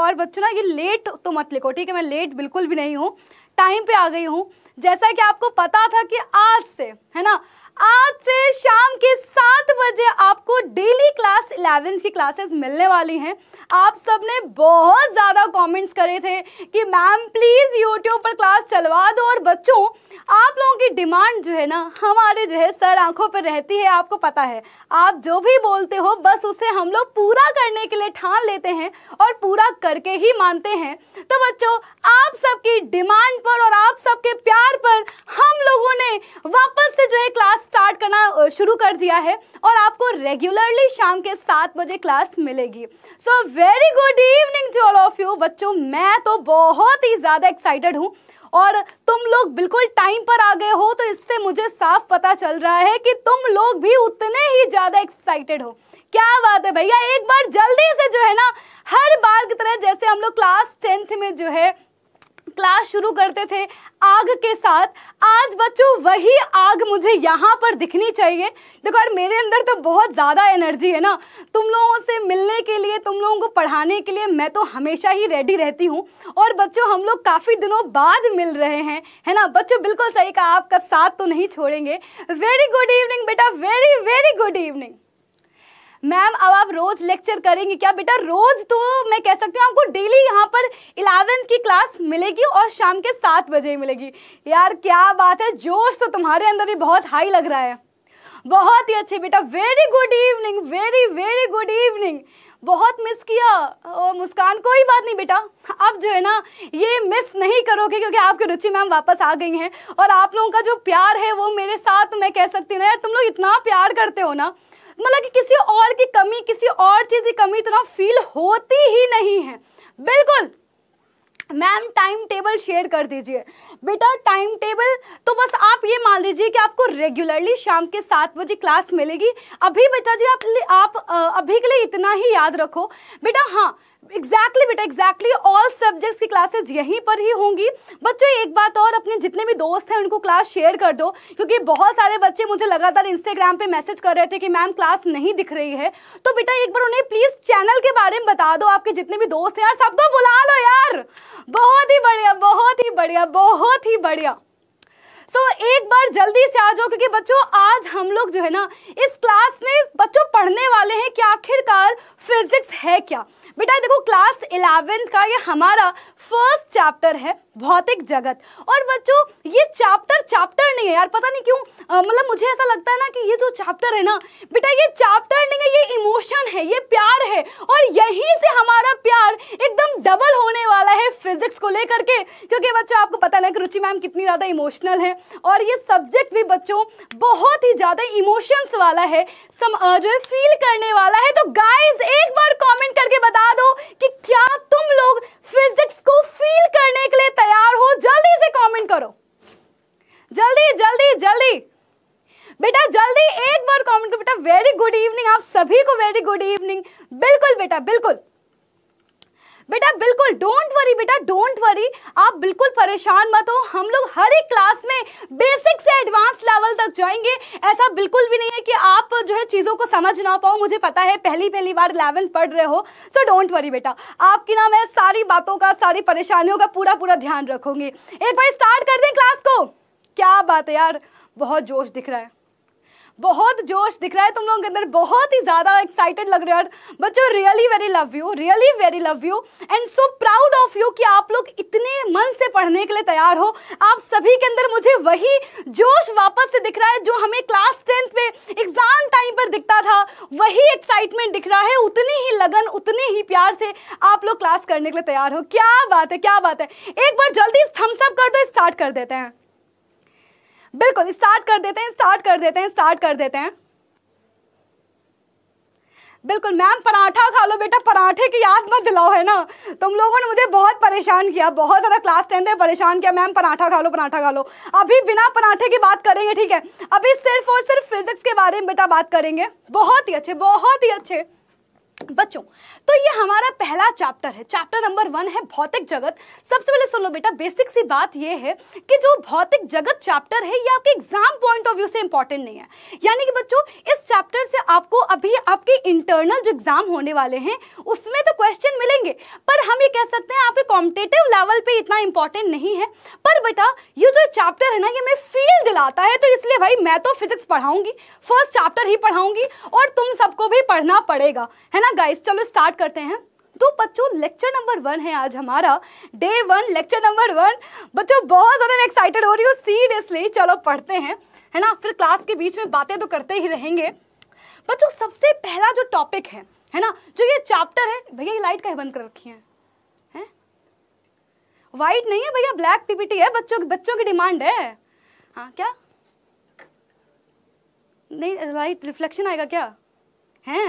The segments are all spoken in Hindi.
और बच्चों ना ये लेट तो मत लिखो ठीक है मैं लेट बिल्कुल भी नहीं हूँ टाइम पे आ गई हूँ जैसा कि आपको पता था कि आज से है ना आज से शाम के सात बजे आपको डेली क्लास इलेवेंथ की क्लासेस मिलने वाली हैं आप सब ने बहुत ज़्यादा कमेंट्स करे थे कि मैम प्लीज़ यूट्यूब पर क्लास चलवा दो और बच्चों आप लोगों की डिमांड जो है ना हमारे जो है सर आंखों पर रहती है आपको पता है आप जो भी बोलते हो बस उसे हम लोग पूरा करने के लिए ठान लेते हैं और पूरा करके ही मानते हैं तो बच्चों आप सबकी डिमांड पर और आप सबके प्यार पर हम लोगों ने वापस से जो है क्लास क्लास स्टार्ट करना शुरू कर दिया है और आपको रेगुलरली शाम के सात बजे क्लास मिलेगी so very good evening to all of you बच्चों मैं तो बहुत ही ज़्यादा एक्साइटेड हूँ और तुम लोग बिल्कुल टाइम पर आ गए हो तो इससे मुझे साफ पता चल रहा है कि तुम लोग भी उतने ही ज़्यादा एक्साइटेड हो क्या बात है भैया एक बार जल्दी से जो है ना हर बार की तरह जैसे हम लोग क्लास टेंथ में जो है क्लास शुरू करते थे आग के साथ आज बच्चों वही आग मुझे यहाँ पर दिखनी चाहिए देखो यार मेरे अंदर तो बहुत ज़्यादा एनर्जी है ना तुम लोगों से मिलने के लिए तुम लोगों को पढ़ाने के लिए मैं तो हमेशा ही रेडी रहती हूँ और बच्चों हम लोग काफ़ी दिनों बाद मिल रहे हैं है ना बच्चों बिल्कुल सही कहा आपका साथ तो नहीं छोड़ेंगे वेरी गुड इवनिंग बेटा very very good evening ma'am अब आप रोज लेक्चर करेंगे क्या बेटा रोज तो मैं कह सकती हूँ आपको डेली यहाँ पर इलेवेंथ की क्लास मिलेगी और शाम के सात बजे ही मिलेगी यार क्या बात है जोश तो तुम्हारे अंदर भी बहुत हाई लग रहा है बहुत ही अच्छे बेटा very good evening very very good evening बहुत मिस किया ओ, मुस्कान कोई बात नहीं बेटा अब जो है ना ये मिस नहीं करोगे क्योंकि आपकी रुचि मैम वापस आ गई हैं और आप लोगों का जो प्यार है वो मेरे साथ मैं कह सकती हूँ ना यार तुम लोग इतना प्यार करते हो ना मतलब कि किसी और की कमी किसी और चीज़ की कमी इतना फील होती ही नहीं है बिल्कुल मैम टाइम टेबल शेयर कर दीजिए बेटा टाइम टेबल तो बस आप ये मान लीजिए कि आपको रेगुलरली शाम के सात बजे क्लास मिलेगी अभी बेटा जी आप आप अभी के लिए इतना ही याद रखो बेटा हाँ एग्जैक्टली बेटा एग्जैक्टली ऑल सब्जेक्ट्स की क्लासेस यहीं पर ही होंगी बच्चों एक बात और अपने जितने भी दोस्त हैं उनको क्लास शेयर कर दो क्योंकि बहुत सारे बच्चे मुझे लगातार इंस्टाग्राम पे मैसेज कर रहे थे कि मैम क्लास नहीं दिख रही है तो बेटा एक बार उन्हें प्लीज़ चैनल के बारे में बता दो आपके जितने भी दोस्त हैं यार सबको बुला लो यार बहुत ही बढ़िया बहुत ही बढ़िया बहुत ही बढ़िया सो so, एक बार जल्दी से आ जाओ क्योंकि बच्चों आज हम लोग जो है ना इस क्लास में बच्चों पढ़ने वाले हैं कि आखिरकार फिजिक्स है क्या बेटा देखो क्लास इलेवेंथ का ये हमारा फर्स्ट चैप्टर है भौतिक जगत और बच्चों ये चैप्टर चैप्टर नहीं है यार पता नहीं क्यों मतलब मुझे ऐसा लगता है ना कि ये जो चैप्टर है ना बेटा ये चैप्टर नहीं है ये इमोशन है ये प्यार है और यहीं से हमारा प्यार एकदम डबल होने वाला है फिजिक्स को लेकर के क्योंकि बच्चों आपको पता ना कि रुचि मैम कितनी ज़्यादा इमोशनल है और ये सब्जेक्ट भी बच्चों बहुत ही ज़्यादा इमोशंस वाला है सम जो है फील करने वाला है तो गाइज एक बार कॉमेंट करके बता दो कि क्या तुम लोग फिजिक्स को फील करने के लिए तैयार हो जल्दी से कमेंट करो जल्दी जल्दी जल्दी बेटा जल्दी एक बार कमेंट करो बेटा वेरी गुड इवनिंग आप सभी को वेरी गुड इवनिंग बिल्कुल बेटा बिल्कुल बेटा बिल्कुल डोंट वरी बेटा डोंट वरी आप बिल्कुल परेशान मत हो हम लोग हर एक क्लास में बेसिक से एडवांस लेवल तक जाएंगे ऐसा बिल्कुल भी नहीं है कि आप जो है चीज़ों को समझ ना पाओ मुझे पता है पहली पहली बार लेवल पढ़ रहे हो सो डोंट वरी बेटा आपकी ना मैं सारी बातों का सारी परेशानियों का पूरा पूरा ध्यान रखूंगी एक बार स्टार्ट कर दें क्लास को क्या बात है यार बहुत जोश दिख रहा है बहुत जोश दिख रहा है तुम लोगों के अंदर बहुत ही ज़्यादा एक्साइटेड लग रहे हो बच्चों really very love you really very love you and so proud of you कि आप लोग इतने मन से पढ़ने के लिए तैयार हो आप सभी के अंदर मुझे वही जोश वापस से दिख रहा है जो हमें क्लास टेंथ में एग्जाम टाइम पर दिखता था वही एक्साइटमेंट दिख रहा है उतनी ही लगन उतने ही प्यार से आप लोग क्लास करने के लिए तैयार हो क्या बात है क्या बात है एक बार जल्दी थम्सअप कर दो स्टार्ट कर देते हैं बिल्कुल स्टार्ट कर देते हैं स्टार्ट कर देते हैं स्टार्ट कर देते हैं बिल्कुल मैम पराठा खा लो बेटा पराठे की याद मत दिलाओ है ना तुम लोगों ने मुझे बहुत परेशान किया बहुत ज़्यादा क्लास टेंथ में परेशान किया मैम पराठा खा लो पराठा खा लो अभी बिना पराठे की बात करेंगे ठीक है अभी सिर्फ और सिर्फ फिजिक्स के बारे में बेटा बात करेंगे बहुत ही अच्छे बहुत ही अच्छे बच्चों तो ये हमारा पहला चैप्टर है चैप्टर नंबर वन है भौतिक जगत सबसे पहले सुन लो बेटा बेसिक सी बात ये है कि जो भौतिक जगत चैप्टर है ये आपके एग्जाम पॉइंट ऑफ व्यू से इंपॉर्टेंट नहीं है यानी कि बच्चों इस चैप्टर से आपको अभी आपके इंटरनल जो एग्जाम होने वाले हैं उसमें तो क्वेश्चन मिलेंगे पर हम ये कह सकते हैं आपके कॉम्पिटेटिव लेवल पर इतना इंपॉर्टेंट नहीं है पर बेटा ये जो चैप्टर है ना ये हमें फील दिलाता है तो इसलिए भाई मैं तो फिजिक्स पढ़ाऊंगी फर्स्ट चैप्टर ही पढ़ाऊंगी और तुम सबको भी पढ़ना पड़ेगा है ना ना गाइस चलो स्टार्ट करते हैं तो बच्चों लेक्चर नंबर वन है आज हमारा day one lecture number one बच्चों बहुत ज़्यादा मैं एक्साइटेड हो रही हूँ सीरियसली चलो पढ़ते हैं है ना फिर क्लास के बीच में बातें तो करते ही रहेंगे बच्चों सबसे पहला जो टॉपिक है है ना जो ये चैप्टर है भैया ये लाइट कहीं बंद कर रखी है वाइट नहीं है भैया ब्लैक पीपीटी है बच्चों की बच्चों की डिमांड है हाँ क्या नहीं लाइट रिफ्लेक्शन आएगा क्या हैं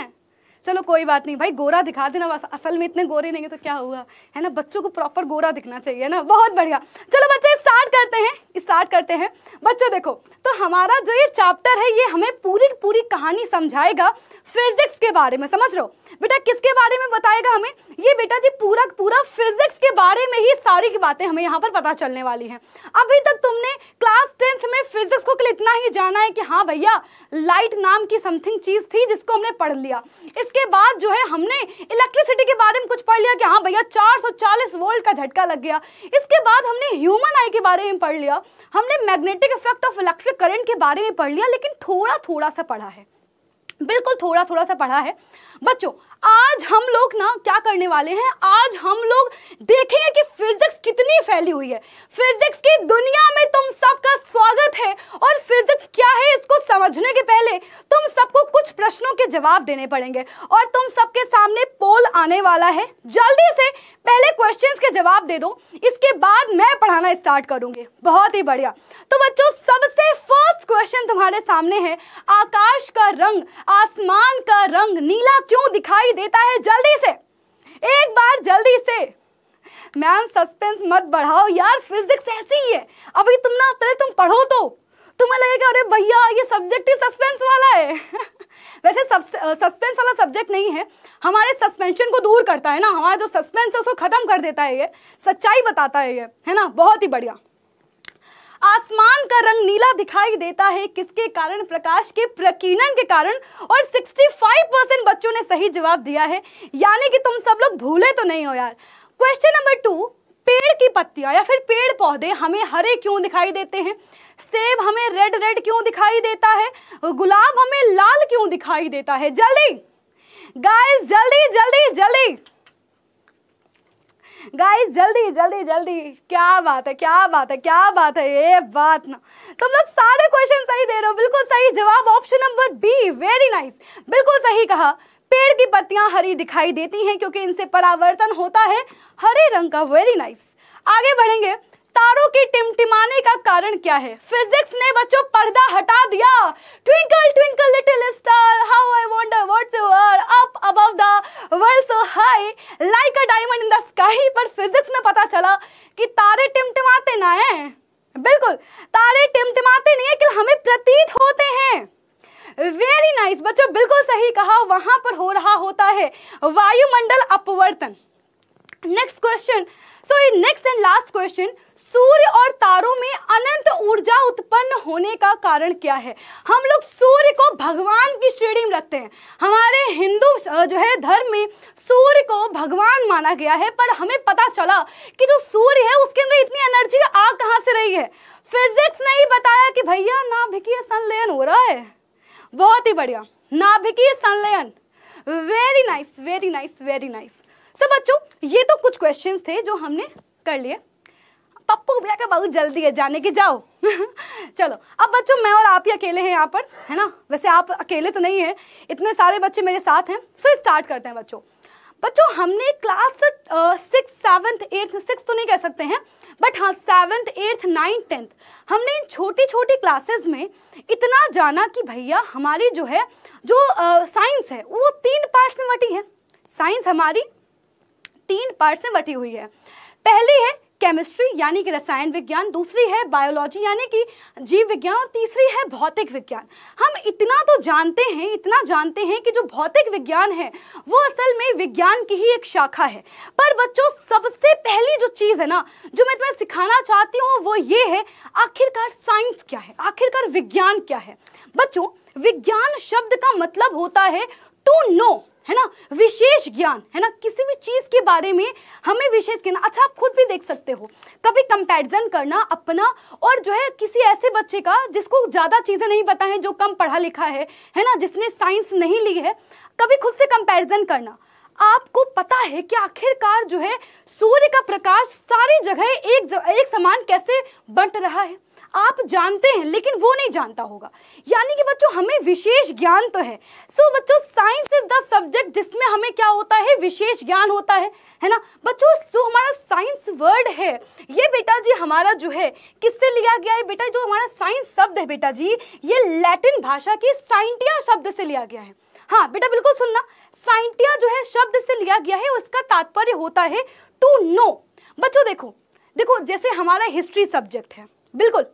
चलो कोई बात नहीं भाई गोरा दिखा देना बस असल में इतने गोरे नहीं है तो क्या हुआ है ना बच्चों को प्रॉपर गोरा दिखना चाहिए ना बहुत बढ़िया चलो बच्चे स्टार्ट करते हैं स्टार्ट करते हैं बच्चों देखो तो हमारा जो ये चैप्टर है ये हमें पूरी पूरी कहानी समझाएगा फिजिक्स के बारे में समझ रहे हो बेटा किसके बारे में बताएगा हमें ये बेटा जी पूरा पूरा फिजिक्स के बारे में ही सारी की बातें हमें यहाँ पर पता चलने वाली हैं अभी तक तुमने क्लास टेंथ में फिजिक्स को इतना ही जाना है कि हाँ भैया लाइट नाम की समथिंग चीज़ थी जिसको हमने पढ़ लिया इसके बाद जो है हमने इलेक्ट्रिसिटी के बारे में कुछ पढ़ लिया कि हाँ भैया चार वोल्ट का झटका लग गया इसके बाद हमने ह्यूमन आई के बारे में पढ़ लिया हमने magnetic effect of electric current के बारे में पढ़ लिया लेकिन थोड़ा थोड़ा सा पढ़ा है बिल्कुल थोड़ा थोड़ा सा पढ़ा है बच्चों आज हम लोग ना क्या करने वाले हैं आज हम लोग देखेंगे कि फिजिक्स कितनी फैली हुई है फिजिक्स की दुनिया में तुम सबका स्वागत है और फिजिक्स क्या है इसको समझने के पहले तुम सबको कुछ प्रश्नों के जवाब देने पड़ेंगे और तुम सबके सामने पोल आने वाला है जल्दी से पहले क्वेश्चंस के जवाब दे दो इसके बाद मैं पढ़ाना स्टार्ट करूंगी बहुत ही बढ़िया तो बच्चों सबसे फर्स्ट क्वेश्चन तुम्हारे सामने है आकाश का रंग आसमान का रंग नीला क्यों दिखाई दिखाई देता है जल्दी से एक बार जल्दी से मैम सस्पेंस मत बढ़ाओ यार फिजिक्स ऐसी ही है अभी तुम ना पहले तुम पढ़ो तो तुम्हें लगेगा अरे भैया ये सब्जेक्ट ही सस्पेंस वाला है वैसे सस्पेंस वाला सब्जेक्ट नहीं है हमारे सस्पेंशन को दूर करता है ना हमारा जो सस्पेंस है उसको ख़त्म कर देता है ये सच्चाई बताता है ये है ना बहुत ही बढ़िया आसमान का रंग नीला दिखाई देता है किसके कारण प्रकाश के प्रकीर्णन के कारण और 65 परसेंट बच्चों ने सही जवाब दिया है यानी कि तुम सब लोग भूले तो नहीं हो यार क्वेश्चन नंबर टू पेड़ की पत्तियां या फिर पेड़ पौधे हमें हरे क्यों दिखाई देते हैं सेब हमें रेड रेड क्यों दिखाई देता है गुलाब हमें लाल क्यों दिखाई देता है जल्दी गाइस जल्दी जल्दी जल्दी गाइस जल्दी जल्दी जल्दी क्या बात है क्या बात है क्या बात है ये बात ना तुम लोग सारे क्वेश्चन सही दे रहे हो बिल्कुल सही जवाब option number B very nice बिल्कुल सही कहा पेड़ की पत्तियां हरी दिखाई देती हैं क्योंकि इनसे परावर्तन होता है हरे रंग का वेरी नाइस आगे बढ़ेंगे तारों की टिमटिमाने का कारण क्या है फिजिक्स ने बच्चों पर्दा हटा दिया twinkle twinkle little star how I wonder what you are up above the world so high like a diamond in the sky पर फिजिक्स ने पता चला कि तारे टिमटिमाते ना हैं बिल्कुल तारे टिमटिमाते नहीं है कि हमें प्रतीत होते हैं वेरी नाइस nice. बच्चों बिल्कुल सही कहा वहां पर हो रहा होता है वायुमंडल अपवर्तन next question so next and last question सूर्य और तारों में अनंत ऊर्जा उत्पन्न होने का कारण क्या है हम लोग सूर्य को भगवान की श्रेणी में रखते हैं हमारे हिंदू जो है धर्म में सूर्य को भगवान माना गया है पर हमें पता चला कि जो सूर्य है उसके अंदर इतनी एनर्जी आ कहाँ से रही है फिजिक्स ने ही बताया कि भैया नाभिकीय संलयन हो रहा है बहुत ही बढ़िया नाभिकीय संलयन very nice very nice very nice सब बच्चों ये तो कुछ क्वेश्चंस थे जो हमने कर लिए पप्पू भैया का बहुत जल्दी है जाने की जाओ चलो अब बच्चों मैं और आप ही अकेले हैं यहाँ पर है ना वैसे आप अकेले तो नहीं है इतने सारे बच्चे मेरे साथ हैं सो स्टार्ट करते हैं बच्चों बच्चों हमने class six seventh eighth six तो नहीं कह सकते हैं बट हाँ सेवन्थ एट्थ नाइन्थ टेंथ हमने इन छोटी छोटी क्लासेस में इतना जाना कि भैया हमारी जो है जो साइंस uh, है वो तीन पार्ट्स में बटी है साइंस हमारी तीन पार्ट से बटी हुई है पहली है केमिस्ट्री यानी कि रसायन विज्ञान दूसरी है बायोलॉजी यानी कि जीव विज्ञान और तीसरी है भौतिक विज्ञान हम इतना तो जानते हैं इतना जानते हैं कि जो भौतिक विज्ञान है वो असल में विज्ञान की ही एक शाखा है पर बच्चों सबसे पहली जो चीज़ है ना जो मैं तुम्हें सिखाना चाहती हूँ वो ये है आखिरकार साइंस क्या है आखिरकार विज्ञान क्या है बच्चों विज्ञान शब्द का मतलब होता है टू नो है ना विशेष ज्ञान है ना किसी भी चीज़ के बारे में हमें विशेष ज्ञान अच्छा आप खुद भी देख सकते हो कभी कंपैरिजन करना अपना और जो है किसी ऐसे बच्चे का जिसको ज़्यादा चीज़ें नहीं पता है जो कम पढ़ा लिखा है है ना जिसने साइंस नहीं ली है कभी खुद से कंपैरिजन करना आपको पता है कि आखिरकार जो है सूर्य का प्रकाश सारी जगह एक एक समान कैसे बंट रहा है आप जानते हैं लेकिन वो नहीं जानता होगा यानी कि बच्चों हमें विशेष ज्ञान तो है सो बच्चों साइंस इज द सब्जेक्ट जिसमें हमें क्या होता है विशेष ज्ञान होता है है ना बच्चों सो हमारा साइंस वर्ड है ये बेटा जी हमारा जो है किससे लिया गया है बेटा जो हमारा साइंस शब्द है बेटा जी ये लैटिन भाषा की साइंटिया शब्द से लिया गया है हाँ बेटा बिल्कुल सुनना साइंटिया जो है शब्द से लिया गया है उसका तात्पर्य होता है टू नो बच्चों देखो देखो जैसे हमारा हिस्ट्री सब्जेक्ट है बिल्कुल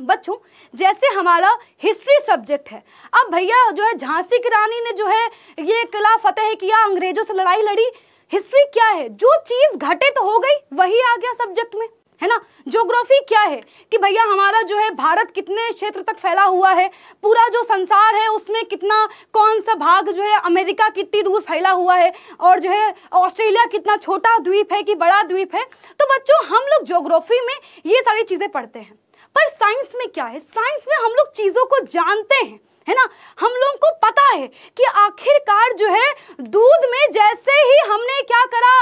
बच्चों जैसे हमारा हिस्ट्री सब्जेक्ट है अब भैया जो है झांसी की रानी ने जो है ये किला फतेह किया अंग्रेजों से लड़ाई लड़ी हिस्ट्री क्या है जो चीज़ घटित तो हो गई वही आ गया सब्जेक्ट में है ना ज्योग्राफी क्या है कि भैया हमारा जो है भारत कितने क्षेत्र तक फैला हुआ है पूरा जो संसार है उसमें कितना कौन सा भाग जो है अमेरिका कितनी दूर फैला हुआ है और जो है ऑस्ट्रेलिया कितना छोटा द्वीप है कि बड़ा द्वीप है तो बच्चों हम लोग ज्योग्राफी में ये सारी चीज़ें पढ़ते हैं पर साइंस में क्या है साइंस में हम लोग चीज़ों को जानते हैं है ना हम लोगों को पता है कि आखिरकार जो है दूध में जैसे ही हमने क्या करा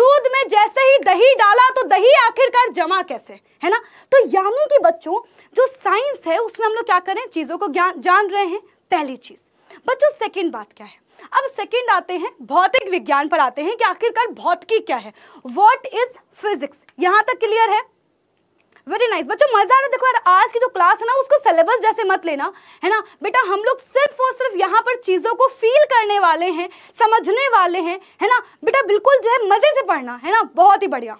दूध में जैसे ही दही डाला तो दही आखिरकार जमा कैसे है ना तो यानी कि बच्चों जो साइंस है उसमें हम लोग क्या करें चीज़ों को ज्ञान जान रहे हैं पहली चीज़ बच्चों सेकेंड बात क्या है अब सेकंड आते हैं भौतिक विज्ञान पर आते हैं कि आखिरकार भौतिकी क्या है वॉट इज फिजिक्स यहां तक क्लियर है वेरी नाइस बच्चों मजा रहा देखो यार आज की जो क्लास है ना उसको सिलेबस जैसे मत लेना है ना बेटा हम लोग सिर्फ और सिर्फ यहाँ पर चीज़ों को फील करने वाले हैं समझने वाले हैं है ना बेटा बिल्कुल जो है मज़े से पढ़ना है ना बहुत ही बढ़िया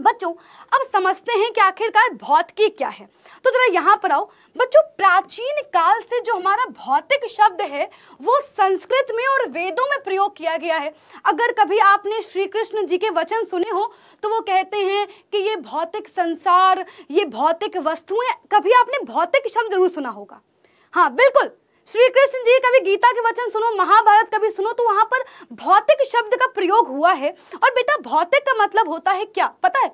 बच्चों अब समझते हैं कि आखिरकार भौतिकी क्या है तो जरा यहाँ पर आओ बच्चों प्राचीन काल से जो हमारा भौतिक शब्द है वो संस्कृत में और वेदों में प्रयोग किया गया है अगर कभी आपने श्री कृष्ण जी के वचन सुने हो तो वो कहते हैं कि ये भौतिक संसार ये भौतिक वस्तुएं कभी आपने भौतिक शब्द जरूर सुना होगा हाँ बिल्कुल श्री कृष्ण जी कभी गीता के वचन सुनो महाभारत कभी सुनो तो वहां पर भौतिक शब्द का प्रयोग हुआ है और बेटा भौतिक का मतलब होता है क्या पता है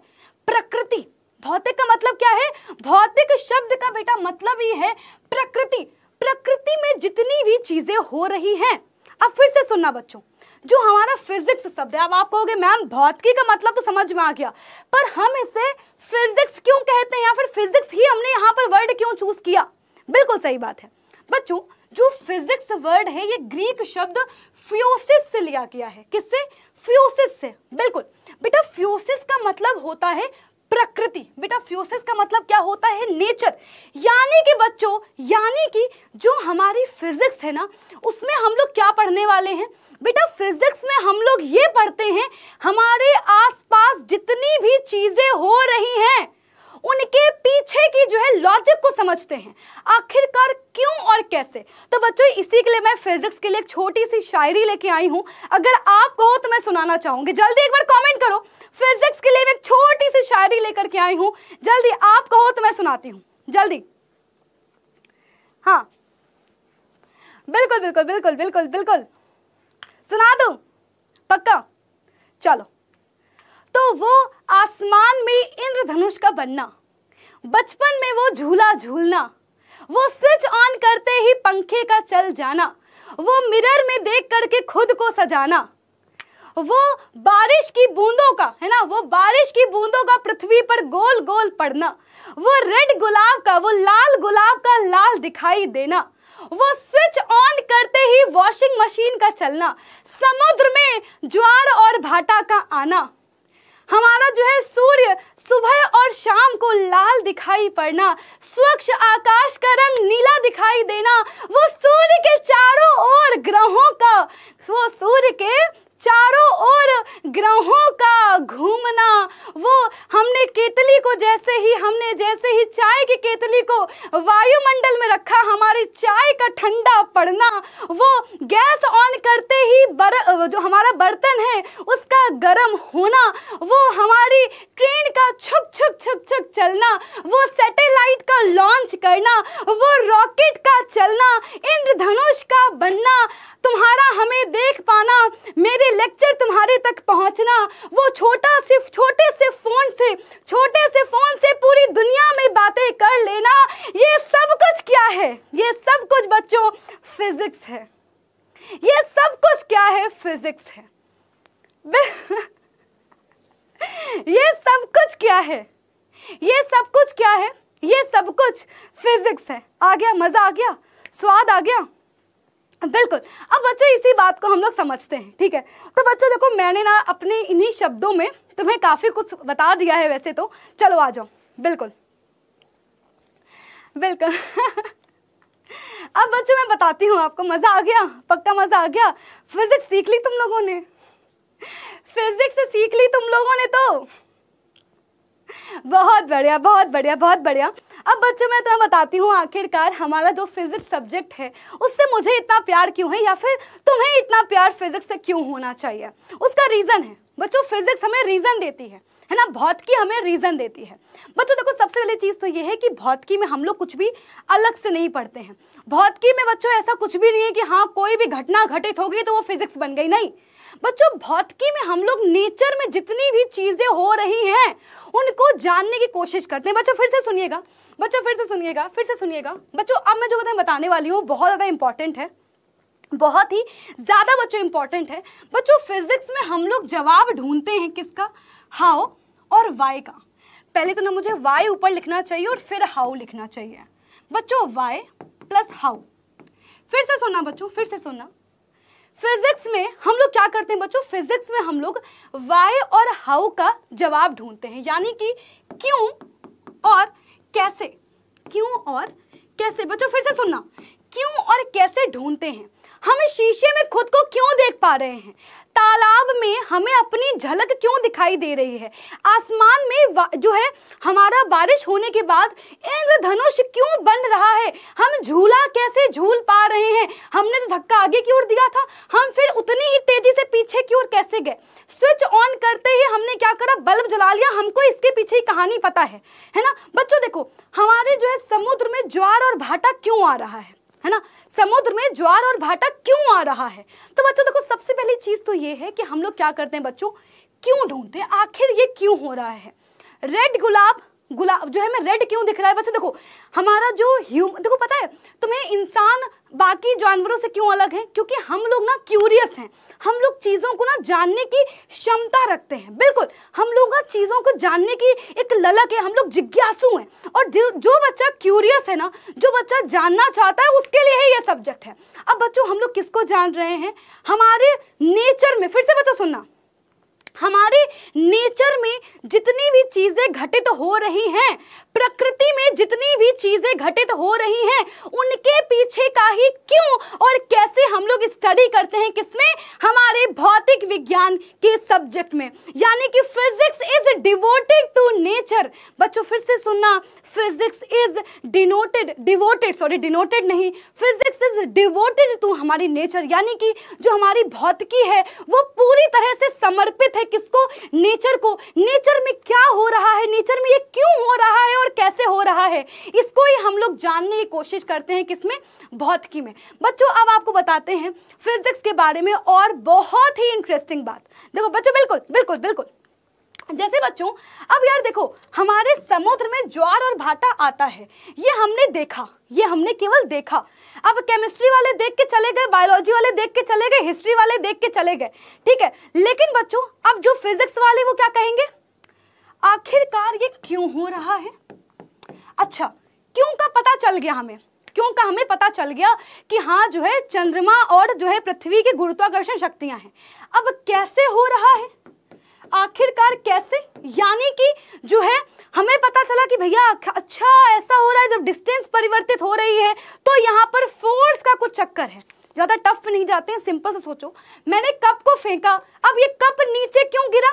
प्रकृति भौतिक का मतलब क्या है भौतिक शब्द का बेटा मतलब ही है प्रकृति प्रकृति में जितनी भी चीजें हो रही हैं अब फिर से सुनना बच्चों जो हमारा फिजिक्स शब्द है अब आप कहोगे मैम भौतिकी का मतलब तो समझ में आ गया पर हम इसे फिजिक्स क्यों कहते हैं या फिर फिजिक्स ही हमने यहाँ पर वर्ड क्यों चूज किया बिल्कुल सही बात है बच्चों जो फिजिक्स वर्ड है ये ग्रीक शब्द फ्योसिस से लिया गया है किससे फ्योसिस से बिल्कुल बेटा फ्योसिस का मतलब होता है प्रकृति बेटा फ्यूसिस का मतलब क्या होता है नेचर यानी कि बच्चों यानी कि जो हमारी फिजिक्स है ना उसमें हम लोग क्या पढ़ने वाले हैं बेटा फिजिक्स में हम लोग ये पढ़ते हैं हमारे आसपास जितनी भी चीज़ें हो रही हैं उनके पीछे की जो है लॉजिक को समझते हैं आखिरकार क्यों और कैसे तो बच्चों इसी के लिए मैं फिजिक्स के लिए एक छोटी सी शायरी लेके आई हूं अगर आप कहो तो मैं सुनाना चाहूंगी जल्दी एक बार कॉमेंट करो फिजिक्स के लिए मैं एक छोटी सी शायरी लेकर के आई हूं जल्दी आप कहो तो मैं सुनाती हूं जल्दी हाँ बिल्कुल बिल्कुल बिल्कुल बिल्कुल बिल्कुल सुना दो पक्का चलो तो वो आसमान में इंद्रधनुष का बनना बचपन में वो झूला झूलना वो स्विच ऑन करते ही पंखे का चल जाना वो मिरर में देख करके खुद को सजाना वो बारिश की बूंदों का है ना वो बारिश की बूंदों का पृथ्वी पर गोल गोल पड़ना वो रेड गुलाब का वो लाल गुलाब का लाल दिखाई देना वो स्विच ऑन करते ही वॉशिंग मशीन का चलना समुद्र में ज्वार और भाटा का आना हमारा जो है सूर्य सुबह और शाम को लाल दिखाई पड़ना स्वच्छ आकाश का रंग नीला दिखाई देना वो सूर्य के चारों ओर ग्रहों का वो सूर्य के चारों ओर ग्रहों का घूमना वो हमने केतली को जैसे ही हमने जैसे ही चाय की केतली को वायुमंडल में रखा हमारी चाय का ठंडा पड़ना वो गैस ऑन करते ही बर जो हमारा बर्तन है उसका गर्म होना वो हमारी ट्रेन का छुक छुक छुक छुक चलना वो सैटेलाइट का लॉन्च करना वो रॉकेट का चलना इंद्रधनुष का बनना तुम्हारा हमें देख पाना मेरे ये लेक्चर तुम्हारे तक पहुंचना वो छोटा सिर्फ छोटे से फ़ोन से छोटे से फ़ोन से पूरी दुनिया में बातें कर लेना ये सब कुछ क्या है ये सब कुछ बच्चों फिज़िक्स है ये सब कुछ क्या है फिज़िक्स है ये सब कुछ क्या है ये सब कुछ क्या है ये सब कुछ फिज़िक्स है आ गया मज़ा आ गया स्वाद आ गया बिल्कुल अब बच्चों इसी बात को हम लोग समझते हैं ठीक है तो बच्चों देखो मैंने ना अपने इन्हीं शब्दों में तुम्हें काफ़ी कुछ बता दिया है वैसे तो चलो आ जाओ बिल्कुल बिल्कुल अब बच्चों मैं बताती हूँ आपको मज़ा आ गया पक्का मज़ा आ गया फिजिक्स सीख ली तुम लोगों ने फिजिक्स सीख ली तुम लोगों ने तो बहुत बढ़िया बहुत बढ़िया बहुत बढ़िया अब बच्चों मैं तुम्हें बताती हूँ आखिरकार हमारा जो फिजिक्स सब्जेक्ट है उससे मुझे इतना प्यार क्यों है या फिर तुम्हें इतना प्यार फिजिक्स से क्यों होना चाहिए उसका रीज़न है बच्चों फिजिक्स हमें रीज़न देती है है ना भौतिकी हमें रीज़न देती है बच्चों देखो सबसे पहली चीज़ तो ये है कि भौतिकी में हम लोग कुछ भी अलग से नहीं पढ़ते हैं भौतिकी में बच्चों ऐसा कुछ भी नहीं है कि हाँ कोई भी घटना घटित होगी तो वो फिजिक्स बन गई नहीं बच्चों भौतिकी में हम लोग नेचर में जितनी भी चीज़ें हो रही हैं उनको जानने की कोशिश करते हैं बच्चों फिर से सुनिएगा बच्चों फिर से सुनिएगा फिर से सुनिएगा बच्चों अब मैं जो बताएं बताने वाली हूँ बहुत ज़्यादा इंपॉर्टेंट है बहुत ही ज़्यादा बच्चों इंपॉर्टेंट है बच्चों फिजिक्स में हम लोग जवाब ढूंढते हैं किसका हाउ और वाई का पहले तो ना मुझे वाई ऊपर लिखना चाहिए और फिर हाउ लिखना चाहिए बच्चों वाई प्लस हाउ फिर से सुनना बच्चों फिर से सुनना फिजिक्स में हम लोग क्या करते हैं बच्चों फिजिक्स में हम लोग वाई और हाउ का जवाब ढूंढते हैं यानी कि क्यों और कैसे क्यों और कैसे बच्चों फिर से सुनना क्यों और कैसे ढूंढते हैं हम शीशे में खुद को क्यों देख पा रहे हैं तालाब में हमें अपनी झलक क्यों दिखाई दे रही है आसमान में जो है हमारा बारिश होने के बाद इंद्रधनुष क्यों बन रहा है हम झूला कैसे झूल पा रहे हैं हमने तो धक्का आगे की ओर दिया था हम फिर उतनी ही तेजी से पीछे की ओर कैसे गए स्विच ऑन करते ही हमने क्या करा बल्ब जला लिया हमको इसके पीछे ही कहानी पता है है ना बच्चों देखो हमारे जो है समुद्र में ज्वार और भाटा क्यों आ रहा है है ना समुद्र में ज्वार और भाटा क्यों आ रहा है तो बच्चों देखो सबसे पहली चीज तो ये है कि हम लोग क्या करते हैं बच्चों क्यों ढूंढते हैं आखिर ये क्यों हो रहा है रेड गुलाब गुलाब जो है मैं रेड क्यों दिख रहा है बच्चों देखो हमारा जो ह्यूम देखो पता है तुम्हें इंसान बाकी जानवरों से क्यों अलग है क्योंकि हम लोग ना क्यूरियस हैं हम लोग चीज़ों को ना जानने की क्षमता रखते हैं बिल्कुल हम लोग ना चीज़ों को जानने की एक ललक है हम लोग जिज्ञासु हैं और जो बच्चा क्यूरियस है ना जो बच्चा जानना चाहता है उसके लिए ही ये सब्जेक्ट है अब बच्चों हम लोग किसको जान रहे हैं हमारे नेचर में फिर से बच्चों सुनना हमारे नेचर में जितनी भी चीज़ें घटित हो रही हैं प्रकृति में जितनी भी चीजें घटित हो रही हैं उनके पीछे का ही क्यों और कैसे हम लोग स्टडी करते हैं किसमें हमारे भौतिक विज्ञान के सब्जेक्ट में यानी कि physics is devoted to nature बच्चों फिर से सुनना physics is denoted devoted sorry denoted नहीं फिजिक्स इज डिवोटेड टू हमारी नेचर यानी कि जो हमारी भौतिकी है वो पूरी तरह से समर्पित है किसको नेचर को नेचर में क्या हो रहा है नेचर में ये क्यों हो रहा है और और कैसे हो रहा है इसको ही हम लोग जानने की कोशिश करते हैं किसमें भौतिकी में बच्चों अब आपको बताते हैं फिजिक्स के बारे में और बहुत ही इंटरेस्टिंग बात देखो बच्चों बिल्कुल बिल्कुल बिल्कुल जैसे बच्चों अब यार देखो हमारे समुद्र में ज्वार और भाटा आता है ये हमने देखा ये हमने केवल देखा अब केमिस्ट्री वाले देख के चले गए बायोलॉजी वाले देख के चले गए हिस्ट्री वाले देख के चले गए ठीक है लेकिन बच्चों अब जो फिजिक्स वाले वो क्या कहेंगे आखिरकार ये क्यों हो रहा है अच्छा क्यों का पता चल गया हमें क्यों का हमें पता चल गया कि हाँ जो है चंद्रमा और जो है पृथ्वी के गुरुत्वाकर्षण शक्तियां हैं अब कैसे हो रहा है आखिरकार कैसे यानी कि जो है हमें पता चला कि भैया अच्छा ऐसा हो रहा है जब डिस्टेंस परिवर्तित हो रही है तो यहाँ पर फोर्स का कुछ चक्कर है ज़्यादा टफ नहीं जाते हैं सिंपल से सोचो मैंने कप को फेंका अब ये कप नीचे क्यों गिरा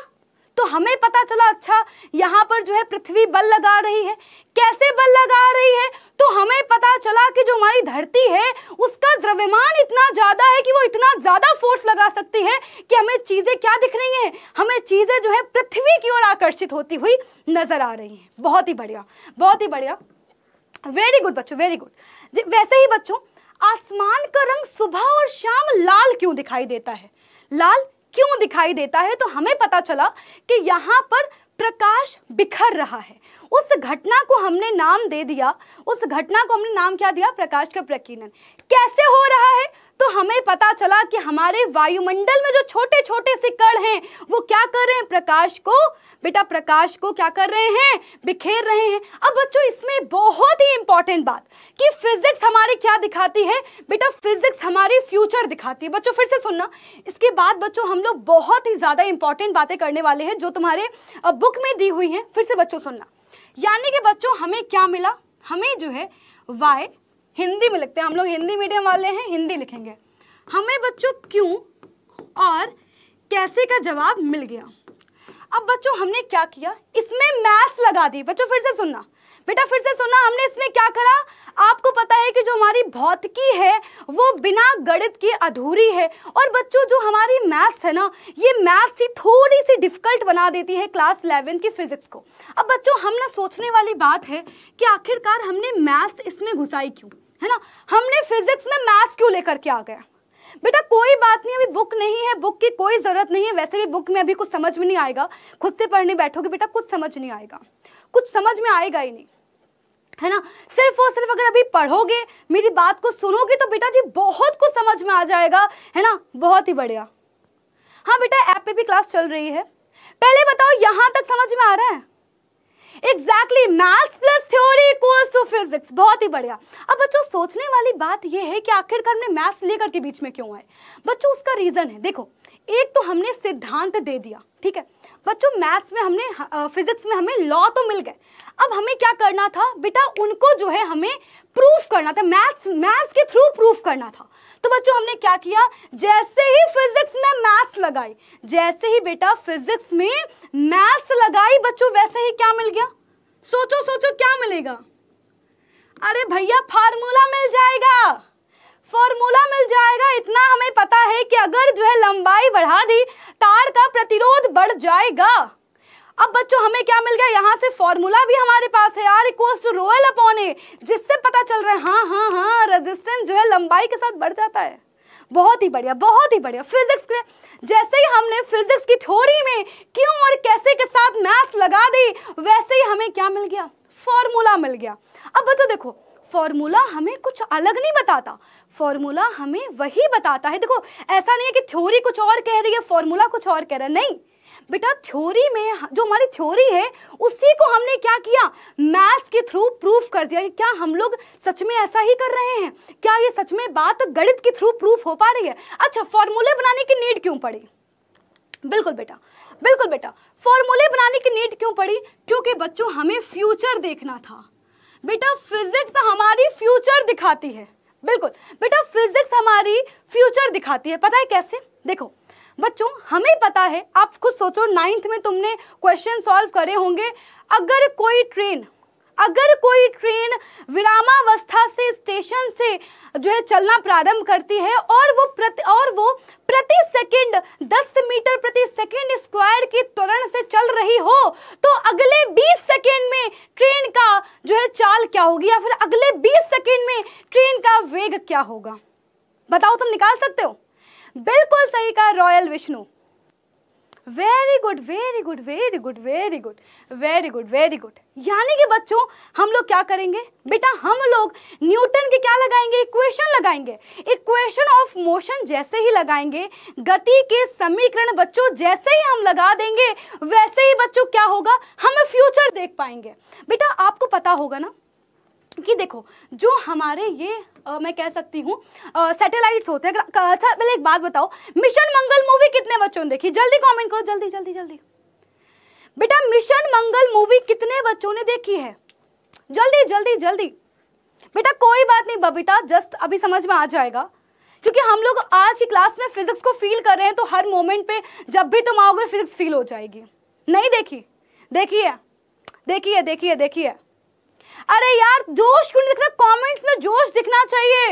तो हमें पता चला अच्छा यहाँ पर जो है पृथ्वी बल लगा रही है कैसे बल लगा रही है तो हमें पता चला कि जो हमारी धरती है उसका द्रव्यमान इतना ज़्यादा है कि वो इतना ज़्यादा फोर्स लगा सकती है कि हमें चीज़ें क्या दिख रही हैं हमें चीज़ें जो है पृथ्वी की ओर आकर्षित होती हुई नज़र आ रही है बहुत ही बढ़िया बहुत ही बढ़िया वेरी गुड बच्चों वेरी गुड वैसे ही बच्चों आसमान का रंग सुबह और शाम लाल क्यों दिखाई देता है लाल क्यों दिखाई देता है तो हमें पता चला कि यहाँ पर प्रकाश बिखर रहा है उस घटना को हमने नाम दे दिया उस घटना को हमने नाम क्या दिया प्रकाश का प्रकीर्णन कैसे हो रहा है तो हमें पता चला कि हमारे वायुमंडल में जो छोटे छोटे से कण हैं वो क्या कर रहे हैं प्रकाश को बेटा प्रकाश को क्या कर रहे हैं बिखेर रहे हैं अब बच्चों इसमें बहुत ही इंपॉर्टेंट बात कि फिजिक्स हमारे क्या दिखाती है बेटा फिजिक्स हमारी फ्यूचर दिखाती है बच्चों फिर से सुनना इसके बाद बच्चों हम लोग बहुत ही ज़्यादा इंपॉर्टेंट बातें करने वाले हैं जो तुम्हारे बुक में दी हुई हैं फिर से बच्चों सुनना यानी कि बच्चों हमें क्या मिला हमें जो है वाई हिंदी में लिखते हैं हम लोग हिंदी मीडियम वाले हैं हिंदी लिखेंगे हमें बच्चों क्यों और कैसे का जवाब मिल गया अब बच्चों हमने क्या किया इसमें मैथ्स लगा दी बच्चों फिर से सुनना बेटा फिर से सुना हमने इसमें क्या करा आपको पता है कि जो हमारी भौतिकी है वो बिना गणित की अधूरी है और बच्चों जो हमारी मैथ्स है ना ये मैथ्स ही थोड़ी सी डिफिकल्ट बना देती है क्लास इलेवन की फिजिक्स को अब बच्चों हम ना सोचने वाली बात है कि आखिरकार हमने मैथ्स इसमें घुसाई क्यों है ना हमने फिजिक्स में मैथ्स क्यों लेकर के आ गया बेटा कोई बात नहीं अभी बुक नहीं है बुक की कोई ज़रूरत नहीं है वैसे भी बुक में अभी कुछ समझ में नहीं आएगा खुद से पढ़ने बैठोगे बेटा कुछ समझ नहीं आएगा कुछ समझ में आएगा ही नहीं है ना सिर्फ और सिर्फ अगर अभी पढ़ोगे मेरी बात को सुनोगे तो बेटा जी बहुत कुछ समझ में आ जाएगा है ना बहुत ही बढ़िया हाँ बेटा ऐप पे भी क्लास चल रही है पहले बताओ यहां तक समझ में आ रहा है exactly maths plus theory equals to physics बहुत ही बढ़िया अब बच्चों सोचने वाली बात यह है कि आखिरकार हमने मैथ्स लेकर के बीच में क्यों आए बच्चों उसका रीज़न है देखो एक तो हमने सिद्धांत दे दिया ठीक है बच्चों मैथ्स में हमने फिजिक्स में हमें लॉ तो मिल गए अब हमें क्या करना था बेटा उनको जो है हमें प्रूफ करना था मैथ्स मैथ्स के थ्रू प्रूफ करना था तो बच्चों हमने क्या किया जैसे ही फिजिक्स में मैथ्स लगाई जैसे ही बेटा फिजिक्स में मैथ्स लगाई बच्चों वैसे ही क्या मिल गया सोचो सोचो क्या मिलेगा अरे भैया फार्मूला मिल जाएगा फॉर्मूला मिल जाएगा इतना हमें पता है कि अगर जो है लंबाई बढ़ा दी तार का प्रतिरोध बढ़ जाएगा अब बच्चों हमें क्या मिल गया यहाँ से फॉर्मूला भी हमारे पास है R equals to rho L upon A जिससे पता चल रहा है हाँ हाँ हाँ रेजिस्टेंस जो है लंबाई के साथ बढ़ जाता है बहुत ही बढ़िया बहुत ही बढ़िया फिजिक्स के जैसे ही हमने फिजिक्स की थ्योरी में क्यों और कैसे के साथ मैथ्स लगा दी वैसे ही हमें क्या मिल गया फॉर्मूला मिल गया अब बच्चों देखो फॉर्मूला हमें कुछ अलग नहीं बताता फॉर्मूला हमें वही बताता है देखो ऐसा नहीं है कि थ्योरी कुछ और कह रही है फॉर्मूला कुछ और कह रहा है नहीं बेटा थ्योरी में जो हमारी थ्योरी है उसी को हमने क्या किया मैथ्स के थ्रू प्रूफ कर दिया कि क्या हम लोग सच में ऐसा ही कर रहे हैं क्या ये सच में बात गणित के थ्रू प्रूफ हो पा रही है अच्छा फॉर्मूले बनाने की नीड क्यों पड़ी बिल्कुल बेटा बिल्कुल बेटा फॉर्मूले बनाने की नीड क्यों पड़ी क्योंकि बच्चों हमें फ्यूचर देखना था बेटा फिजिक्स हमारी फ्यूचर दिखाती है बिल्कुल बेटा फिजिक्स हमारी फ्यूचर दिखाती है पता है कैसे देखो बच्चों हमें पता है आप खुद सोचो नाइन्थ में तुमने क्वेश्चन सॉल्व करे होंगे अगर कोई ट्रेन अगर कोई ट्रेन विरामावस्था से स्टेशन से जो है चलना प्रारंभ करती है और वो प्रति और वो प्रति सेकंड 10 मीटर प्रति सेकंड स्क्वायर की त्वरण से चल रही हो तो अगले 20 सेकंड में ट्रेन का जो है चाल क्या होगी या फिर अगले 20 सेकंड में ट्रेन का वेग क्या होगा बताओ तुम निकाल सकते हो बिल्कुल सही कहा Royal Vishnu very good very good very good very good very good very good यानी कि बच्चों हम लोग क्या करेंगे बेटा हम लोग न्यूटन के क्या लगाएंगे इक्वेशन लगाएंगे इक्वेशन ऑफ मोशन जैसे ही लगाएंगे गति के समीकरण बच्चों जैसे ही हम लगा देंगे वैसे ही बच्चों क्या होगा हम फ्यूचर देख पाएंगे बेटा आपको पता होगा ना कि देखो जो हमारे ये आ, मैं कह सकती हूँ सैटेलाइट्स होते हैं अच्छा पहले एक बात बताओ मिशन मंगल मूवी कितने बच्चों ने देखी जल्दी कमेंट करो जल्दी जल्दी जल्दी बेटा मिशन मंगल मूवी कितने बच्चों ने देखी है जल्दी जल्दी जल्दी बेटा कोई बात नहीं बबीता जस्ट अभी समझ में आ जाएगा क्योंकि हम लोग आज की क्लास में फिजिक्स को फील कर रहे हैं तो हर मोमेंट पे जब भी तुम आओगे फिजिक्स फील हो जाएगी नहीं देखी देखिए देखिए देखिए देखिए अरे यार जोश क्यों नहीं दिख रहा कमेंट्स में जोश दिखना चाहिए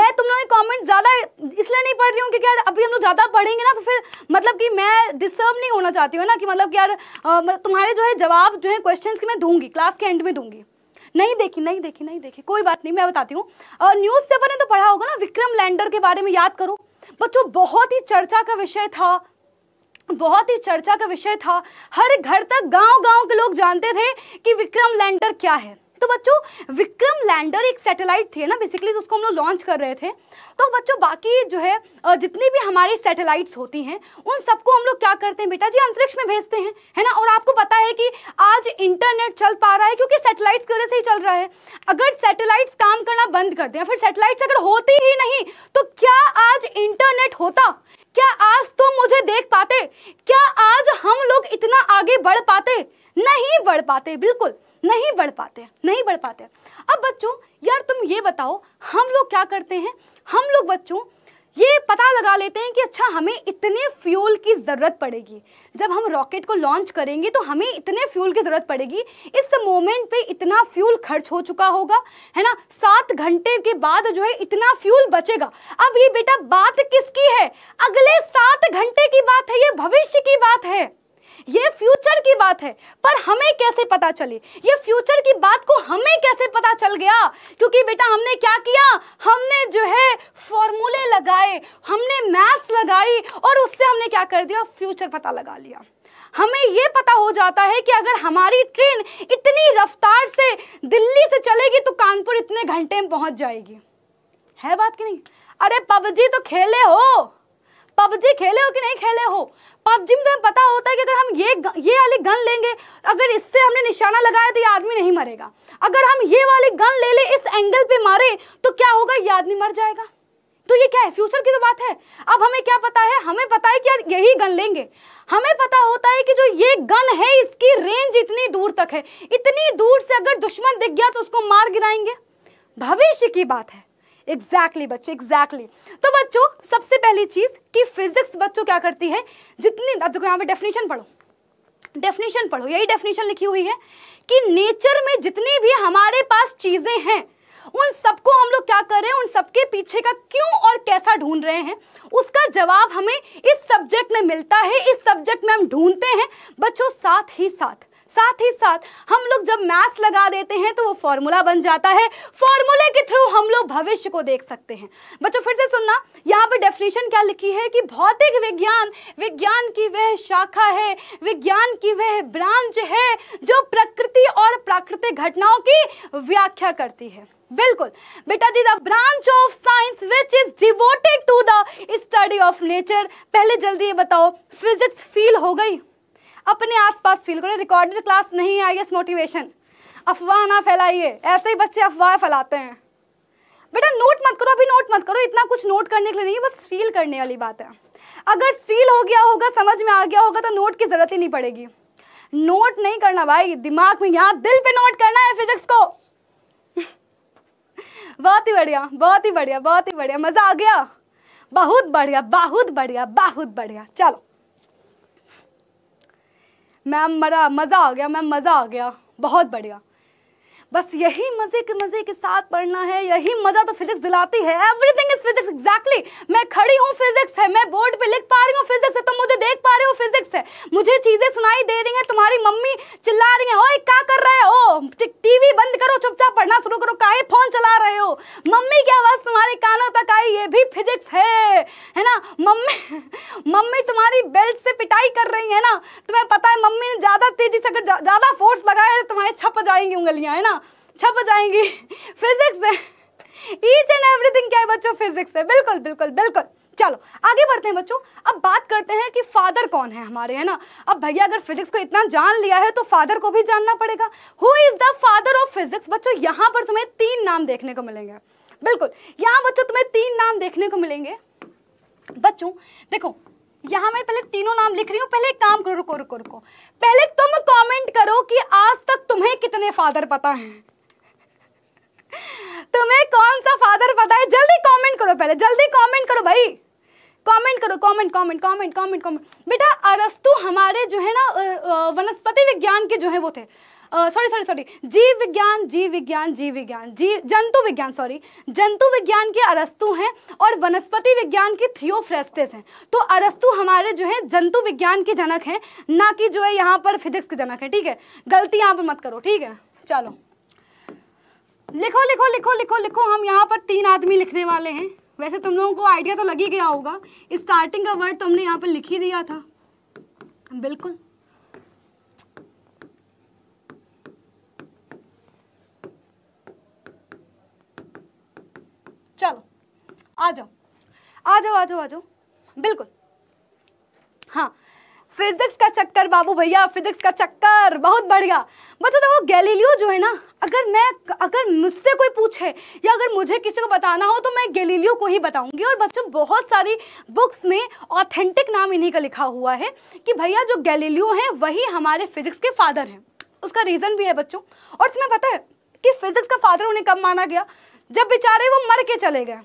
मैं तुम लोगों के कमेंट ज़्यादा इसलिए नहीं पढ़ रही हूँ क्योंकि यार अभी हम लोग ज़्यादा पढ़ेंगे ना तो फिर मतलब कि मैं डिस्टर्ब नहीं होना चाहती हूँ ना कि मतलब कि यार तुम्हारे जो है जवाब जो है क्वेश्चन की मैं दूंगी क्लास के एंड में दूंगी नहीं देखी नहीं देखी नहीं देखी कोई बात नहीं मैं बताती हूँ न्यूज़पेपर ने तो पढ़ा होगा ना विक्रम लैंडर के बारे में याद करो बच्चों बहुत ही चर्चा का विषय था बहुत ही चर्चा का विषय था हर घर तक गांव-गांव के लोग जानते थे कि विक्रम लैंडर क्या है तो बच्चों विक्रम लैंडर एक सैटेलाइट थे ना बेसिकली उसको हम लोग लॉन्च कर रहे थे तो बच्चों बाकी जो है जितनी भी हमारी सैटेलाइट्स होती हैं उन सबको हम लोग क्या करते हैं बेटा जी अंतरिक्ष में भेजते हैं है ना और आपको पता है कि आज इंटरनेट चल पा रहा है क्योंकि सैटेलाइट्स की वजह से ही चल रहा है अगर सैटेलाइट्स काम करना बंद कर दें फिर सैटेलाइट्स अगर होती ही नहीं तो क्या आज इंटरनेट होता पाते बिल्कुल नहीं बढ़ पाते नहीं बढ़ पाते अब बच्चों यार तुम ये बताओ हम लोग क्या करते हैं हम लोग बच्चों ये पता लगा लेते हैं कि अच्छा हमें इतने फ्यूल की ज़रूरत पड़ेगी जब हम रॉकेट को लॉन्च करेंगे तो हमें इतने फ्यूल की ज़रूरत पड़ेगी इस मोमेंट पे इतना फ्यूल खर्च हो चुका होगा है ना सात घंटे के बाद जो है इतना फ्यूल बचेगा अब ये बेटा बात किसकी है अगले सात घंटे की बात है ये भविष्य की बात है ये फ्यूचर की बात है पर हमें कैसे पता चले ये फ्यूचर की बात को हमें कैसे पता चल गया क्योंकि बेटा हमने क्या किया हमने जो है फॉर्मूले लगाए हमने मैथ्स लगाई और उससे हमने क्या कर दिया फ्यूचर पता लगा लिया हमें ये पता हो जाता है कि अगर हमारी ट्रेन इतनी रफ्तार से दिल्ली से चलेगी तो कानपुर इतने घंटे में पहुंच जाएगी है बात कि नहीं अरे पबजी तो खेले हो पबजी खेले हो कि नहीं खेले हो पबजी में तो पता होता है कि अगर हम ये ये वाली गन लेंगे अगर इससे हमने निशाना लगाया तो ये आदमी नहीं मरेगा अगर हम ये वाली गन ले ले इस एंगल पे मारे तो क्या होगा ये आदमी मर जाएगा तो ये क्या है फ्यूचर की तो बात है अब हमें क्या पता है हमें पता है कि यार यही गन लेंगे हमें पता होता है कि जो ये गन है इसकी रेंज इतनी दूर तक है इतनी दूर से अगर दुश्मन दिख गया तो उसको मार गिराएंगे भविष्य की बात है एग्जैक्टली exactly, बच्चों एग्जैक्टली exactly. तो बच्चों सबसे पहली चीज कि फिजिक्स बच्चों क्या करती है जितनी अब देखो यहाँ पे डेफिनेशन पढ़ो डेफिनेशन पढ़ो यही डेफिनेशन लिखी हुई है कि नेचर में जितनी भी हमारे पास चीजें हैं उन सबको हम लोग क्या कर रहे हैं उन सबके पीछे का क्यों और कैसा ढूंढ रहे हैं उसका जवाब हमें इस सब्जेक्ट में मिलता है इस सब्जेक्ट में हम ढूंढते हैं बच्चों साथ ही साथ साथ ही साथ हम लोग जब मैथ्स लगा देते हैं तो वो फॉर्मूला बन जाता है फॉर्मूले के थ्रू हम लोग भविष्य को देख सकते हैं बच्चों फिर से सुनना यहाँ पर डेफिनेशन क्या लिखी है कि भौतिक विज्ञान विज्ञान की वह शाखा है विज्ञान की वह ब्रांच है जो प्रकृति और प्राकृतिक घटनाओं की व्याख्या करती है बिल्कुल बेटा जी the branch of science which is devoted to the study of nature पहले जल्दी ये बताओ फिजिक्स फील हो गई अपने आसपास फील करो रिकॉर्डेड क्लास नहीं आई इस मोटिवेशन अफवाह ना फैलाइए ऐसे ही बच्चे अफवाह फैलाते हैं बेटा नोट मत करो अभी नोट मत करो इतना कुछ नोट करने के लिए नहीं बस फील करने वाली बात है अगर फील हो गया होगा समझ में आ गया होगा तो नोट की ज़रूरत ही नहीं पड़ेगी नोट नहीं करना भाई दिमाग में यहाँ दिल पे नोट करना है फिजिक्स को बहुत ही बढ़िया बहुत ही बढ़िया बहुत ही बढ़िया मज़ा आ गया बहुत बढ़िया बहुत बढ़िया बहुत बढ़िया चलो मैम मरा मज़ा आ गया मैम मज़ा आ गया बहुत बढ़िया बस यही मजे के मजे के साथ पढ़ना है यही मजा तो फिजिक्स दिलाती है एवरीथिंग इज फिजिक्स एग्जैक्टली मैं खड़ी हूँ फिजिक्स है मैं बोर्ड पे लिख पा रही हूँ फिजिक्स है तुम मुझे देख पा रहे हो फिजिक्स है मुझे चीजें सुनाई दे रही हैं तुम्हारी मम्मी चिल्ला रही है ओ क्या कर रहे हो टीवी बंद करो चुपचाप पढ़ना शुरू करो का फोन चला रहे हो मम्मी की आवाज तुम्हारे कानों तक आई ये भी फिजिक्स है है ना मम्मी मम्मी तुम्हारी बेल्ट से पिटाई कर रही है ना तुम्हें पता है मम्मी ने ज्यादा तेजी से अगर ज्यादा फोर्स लगाया तो तुम्हारी छप जाएंगी उंगलियां है ना छप जाएंगी फिजिक्स है ईच एंड एवरीथिंग क्या है बच्चों फिजिक्स है बिल्कुल बिल्कुल बिल्कुल चलो आगे बढ़ते हैं बच्चों अब बात करते हैं कि फादर कौन है हमारे है ना अब भैया अगर फिजिक्स को इतना जान लिया है तो फादर को भी जानना पड़ेगा who is the father of physics बच्चों यहाँ पर तुम्हें तीन नाम देखने को मिलेंगे बिल्कुल यहाँ बच्चों तुम्हें तीन नाम देखने को मिलेंगे बच्चों देखो यहाँ मैं पहले तीनों नाम लिख रही हूँ पहले एक काम करो रुको रुको रुको पहले तुम कमेंट करो कि आज तक तुम्हें कितने फादर पता हैं तुम्हें कौन सा फादर पता है जल्दी कमेंट करो पहले जल्दी कमेंट करो भाई कमेंट करो comment comment comment comment comment बेटा अरस्तु हमारे जो है ना वनस्पति विज्ञान के जो है वो थे सॉरी सॉरी सॉरी जीव विज्ञान जीव विज्ञान जीव विज्ञान जीव जंतु विज्ञान सॉरी जंतु विज्ञान के अरस्तु हैं और वनस्पति विज्ञान के थियोफ्रेस्टिस हैं तो अरस्तु हमारे जो है जंतु विज्ञान के जनक हैं ना कि जो है यहाँ पर फिजिक्स के जनक है ठीक है गलती यहाँ पर मत करो ठीक है चलो लिखो लिखो लिखो लिखो लिखो हम यहाँ पर तीन आदमी लिखने वाले हैं वैसे तुम लोगों को आइडिया तो लग ही गया होगा स्टार्टिंग का वर्ड तुमने यहाँ पर लिख ही दिया था बिल्कुल चलो आ जाओ आ जाओ आ जाओ आ जाओ बिल्कुल हाँ फिजिक्स का चक्कर बाबू भैया फिजिक्स का चक्कर बहुत बढ़ गया मतलब देखो गैलीलियो जो है ना अगर मैं अगर मुझसे कोई पूछे या अगर मुझे किसी को बताना हो तो मैं गैलीलियो को ही बताऊंगी और बच्चों बहुत सारी बुक्स में ऑथेंटिक नाम इन्हीं का लिखा हुआ है कि भैया जो गैलीलियो हैं वही हमारे फिजिक्स के फादर हैं उसका रीज़न भी है बच्चों और तुम्हें पता है कि फिजिक्स का फादर उन्हें कब माना गया जब बेचारे वो मर के चले गए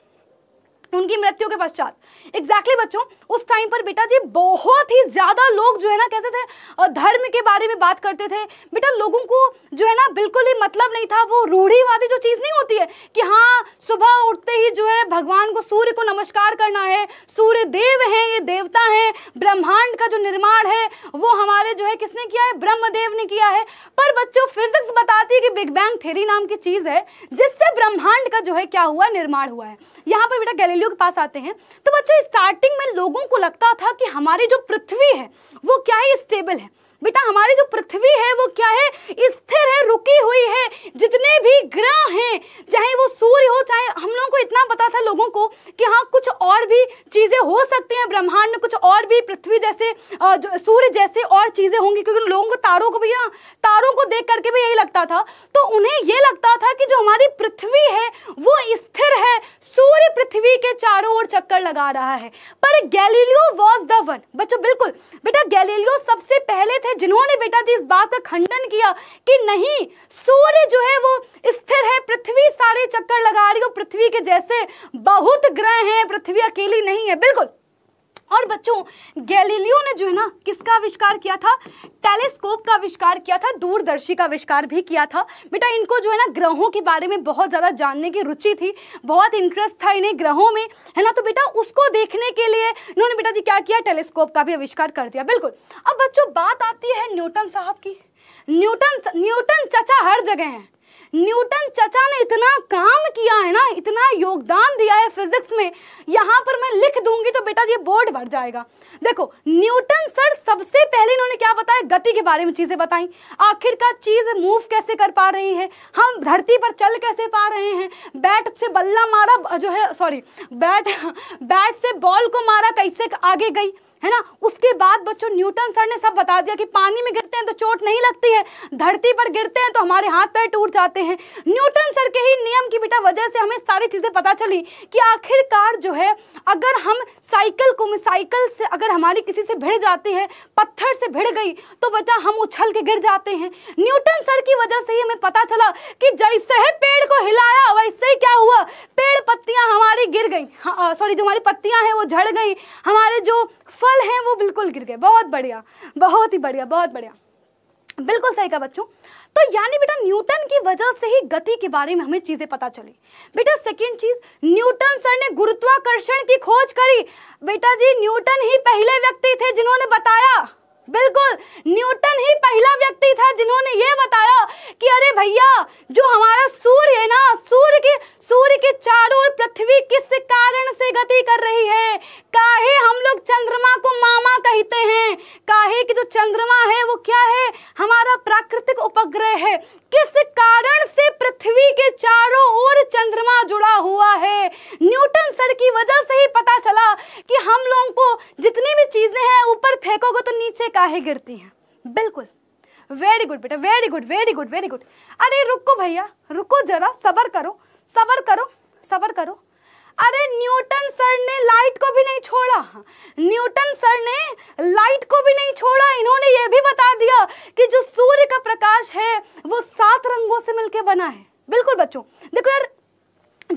उनकी मृत्यु के पश्चात एग्जैक्टली exactly बच्चों उस टाइम पर बेटा जी बहुत ही ज़्यादा लोग जो है ना कैसे थे धर्म के बारे में बात करते थे बेटा लोगों को जो है ना बिल्कुल ही मतलब नहीं था वो रूढ़ीवादी जो चीज़ नहीं होती है कि हाँ सुबह उठते ही जो है भगवान को सूर्य को नमस्कार करना है सूर्य देव हैं ये देवता हैं ब्रह्मांड का जो निर्माण है वो हमारे जो है किसने किया है ब्रह्मदेव ने किया है पर बच्चों फिजिक्स बताती है कि बिग बैंग थेरी नाम की चीज़ है जिससे ब्रह्मांड का जो है क्या हुआ निर्माण हुआ है यहाँ पर बेटा गैलीलियो के पास आते हैं तो बच्चों स्टार्टिंग में लोगों लोगों को लगता था कि हमारी जो पृथ्वी है वो क्या ही स्टेबल है बेटा हमारी जो पृथ्वी है वो क्या है स्थिर है रुकी हुई है जितने भी ग्रह हैं चाहे वो सूर्य हो चाहे हम लोगों को इतना पता था लोगों को कि हाँ कुछ और भी चीज़ें हो सकती हैं ब्रह्मांड में कुछ और भी पृथ्वी जैसे सूर्य जैसे और चीज़ें होंगी क्योंकि लोगों को तारों को भी हाँ तारों को देख करके भी यही लगता था तो उन्हें ये लगता था कि जो हमारी पृथ्वी है वो स्थिर है सूर्य पृथ्वी के चारों ओर चक्कर लगा रहा है पर गैलीलियो वॉज द वन बच्चों बिल्कुल बेटा गैलीलियो सबसे पहले थे जिन्होंने बेटा जी इस बात का खंडन किया कि नहीं सूर्य जो है वो स्थिर है पृथ्वी सारे चक्कर लगा रही हो पृथ्वी के जैसे बहुत ग्रह हैं पृथ्वी अकेली नहीं है बिल्कुल और बच्चों गैलीलियो ने जो है ना किसका आविष्कार किया था टेलीस्कोप का आविष्कार किया था दूरदर्शी का आविष्कार भी किया था बेटा इनको जो है ना ग्रहों के बारे में बहुत ज़्यादा जानने की रुचि थी बहुत इंटरेस्ट था इन्हें ग्रहों में है ना तो बेटा उसको देखने के लिए इन्होंने बेटा जी क्या किया टेलीस्कोप का भी आविष्कार कर दिया बिल्कुल अब बच्चों बात आती है न्यूटन साहब की न्यूटन न्यूटन चचा हर जगह हैं न्यूटन चचा ने इतना काम किया है ना इतना योगदान दिया है फिजिक्स में यहाँ पर मैं लिख दूंगी तो बेटा ये बोर्ड भर जाएगा देखो न्यूटन सर सबसे पहले इन्होंने क्या बताया गति के बारे में चीजें बताई आखिरकार चीज मूव कैसे कर पा रही है हम धरती पर चल कैसे पा रहे हैं बैट से बल्ला मारा जो है सॉरी बैट बैट से बॉल को मारा कैसे आगे गई है ना उसके बाद बच्चों न्यूटन सर ने सब बता दिया कि पानी में गिरते हैं तो चोट नहीं लगती है धरती पर गिरते हैं तो हमारे हाथ पैर टूट जाते हैं न्यूटन सर के ही नियम की बेटा वजह से हमें सारी चीज़ें पता चली कि आखिरकार जो है अगर हम साइकिल को साइकिल से अगर हमारी किसी से भिड़ जाती है पत्थर से भिड़ गई तो बच्चा हम उछल के गिर जाते हैं न्यूटन सर की वजह से ही हमें पता चला कि जैसे ही पेड़ को हिलाया वैसे ही क्या हुआ पेड़ पत्तियां हमारी गिर गई सॉरी हाँ, जो हमारी पत्तियां हैं वो झड़ गई हमारे जो फ फल हैं वो बिल्कुल गिर गए बहुत बढ़िया बहुत ही बढ़िया बहुत बढ़िया बिल्कुल सही कहा बच्चों तो यानी बेटा न्यूटन की वजह से ही गति के बारे में हमें चीजें पता चली बेटा सेकंड चीज न्यूटन सर ने गुरुत्वाकर्षण की खोज करी बेटा जी न्यूटन ही पहले व्यक्ति थे जिन्होंने बताया बिल्कुल न्यूटन ही पहला व्यक्ति था जिन्होंने ये बताया कि अरे भैया जो हमारा सूर्य है ना सूर्य के सूर्य के चारों ओर पृथ्वी किस कारण से गति कर रही है काहे हम लोग चंद्रमा को मामा कहते हैं काहे कि जो चंद्रमा है वो क्या है हमारा प्राकृतिक उपग्रह है किस कारण से पृथ्वी के चारों ओर चंद्रमा जुड़ा हुआ है न्यूटन सर की वजह से ही पता चला कि हम लोगों को जितनी भी चीजें हैं ऊपर फेंकोगे तो नीचे काहे गिरती हैं बिल्कुल वेरी गुड बेटा very good very good very good अरे रुको भैया रुको जरा सबर करो सबर करो सबर करो अरे न्यूटन सर ने लाइट को भी नहीं छोड़ा न्यूटन सर ने लाइट को भी नहीं छोड़ा इन्होंने ये भी बता दिया कि जो सूर्य का प्रकाश है वो सात रंगों से मिलकर बना है बिल्कुल बच्चों देखो यार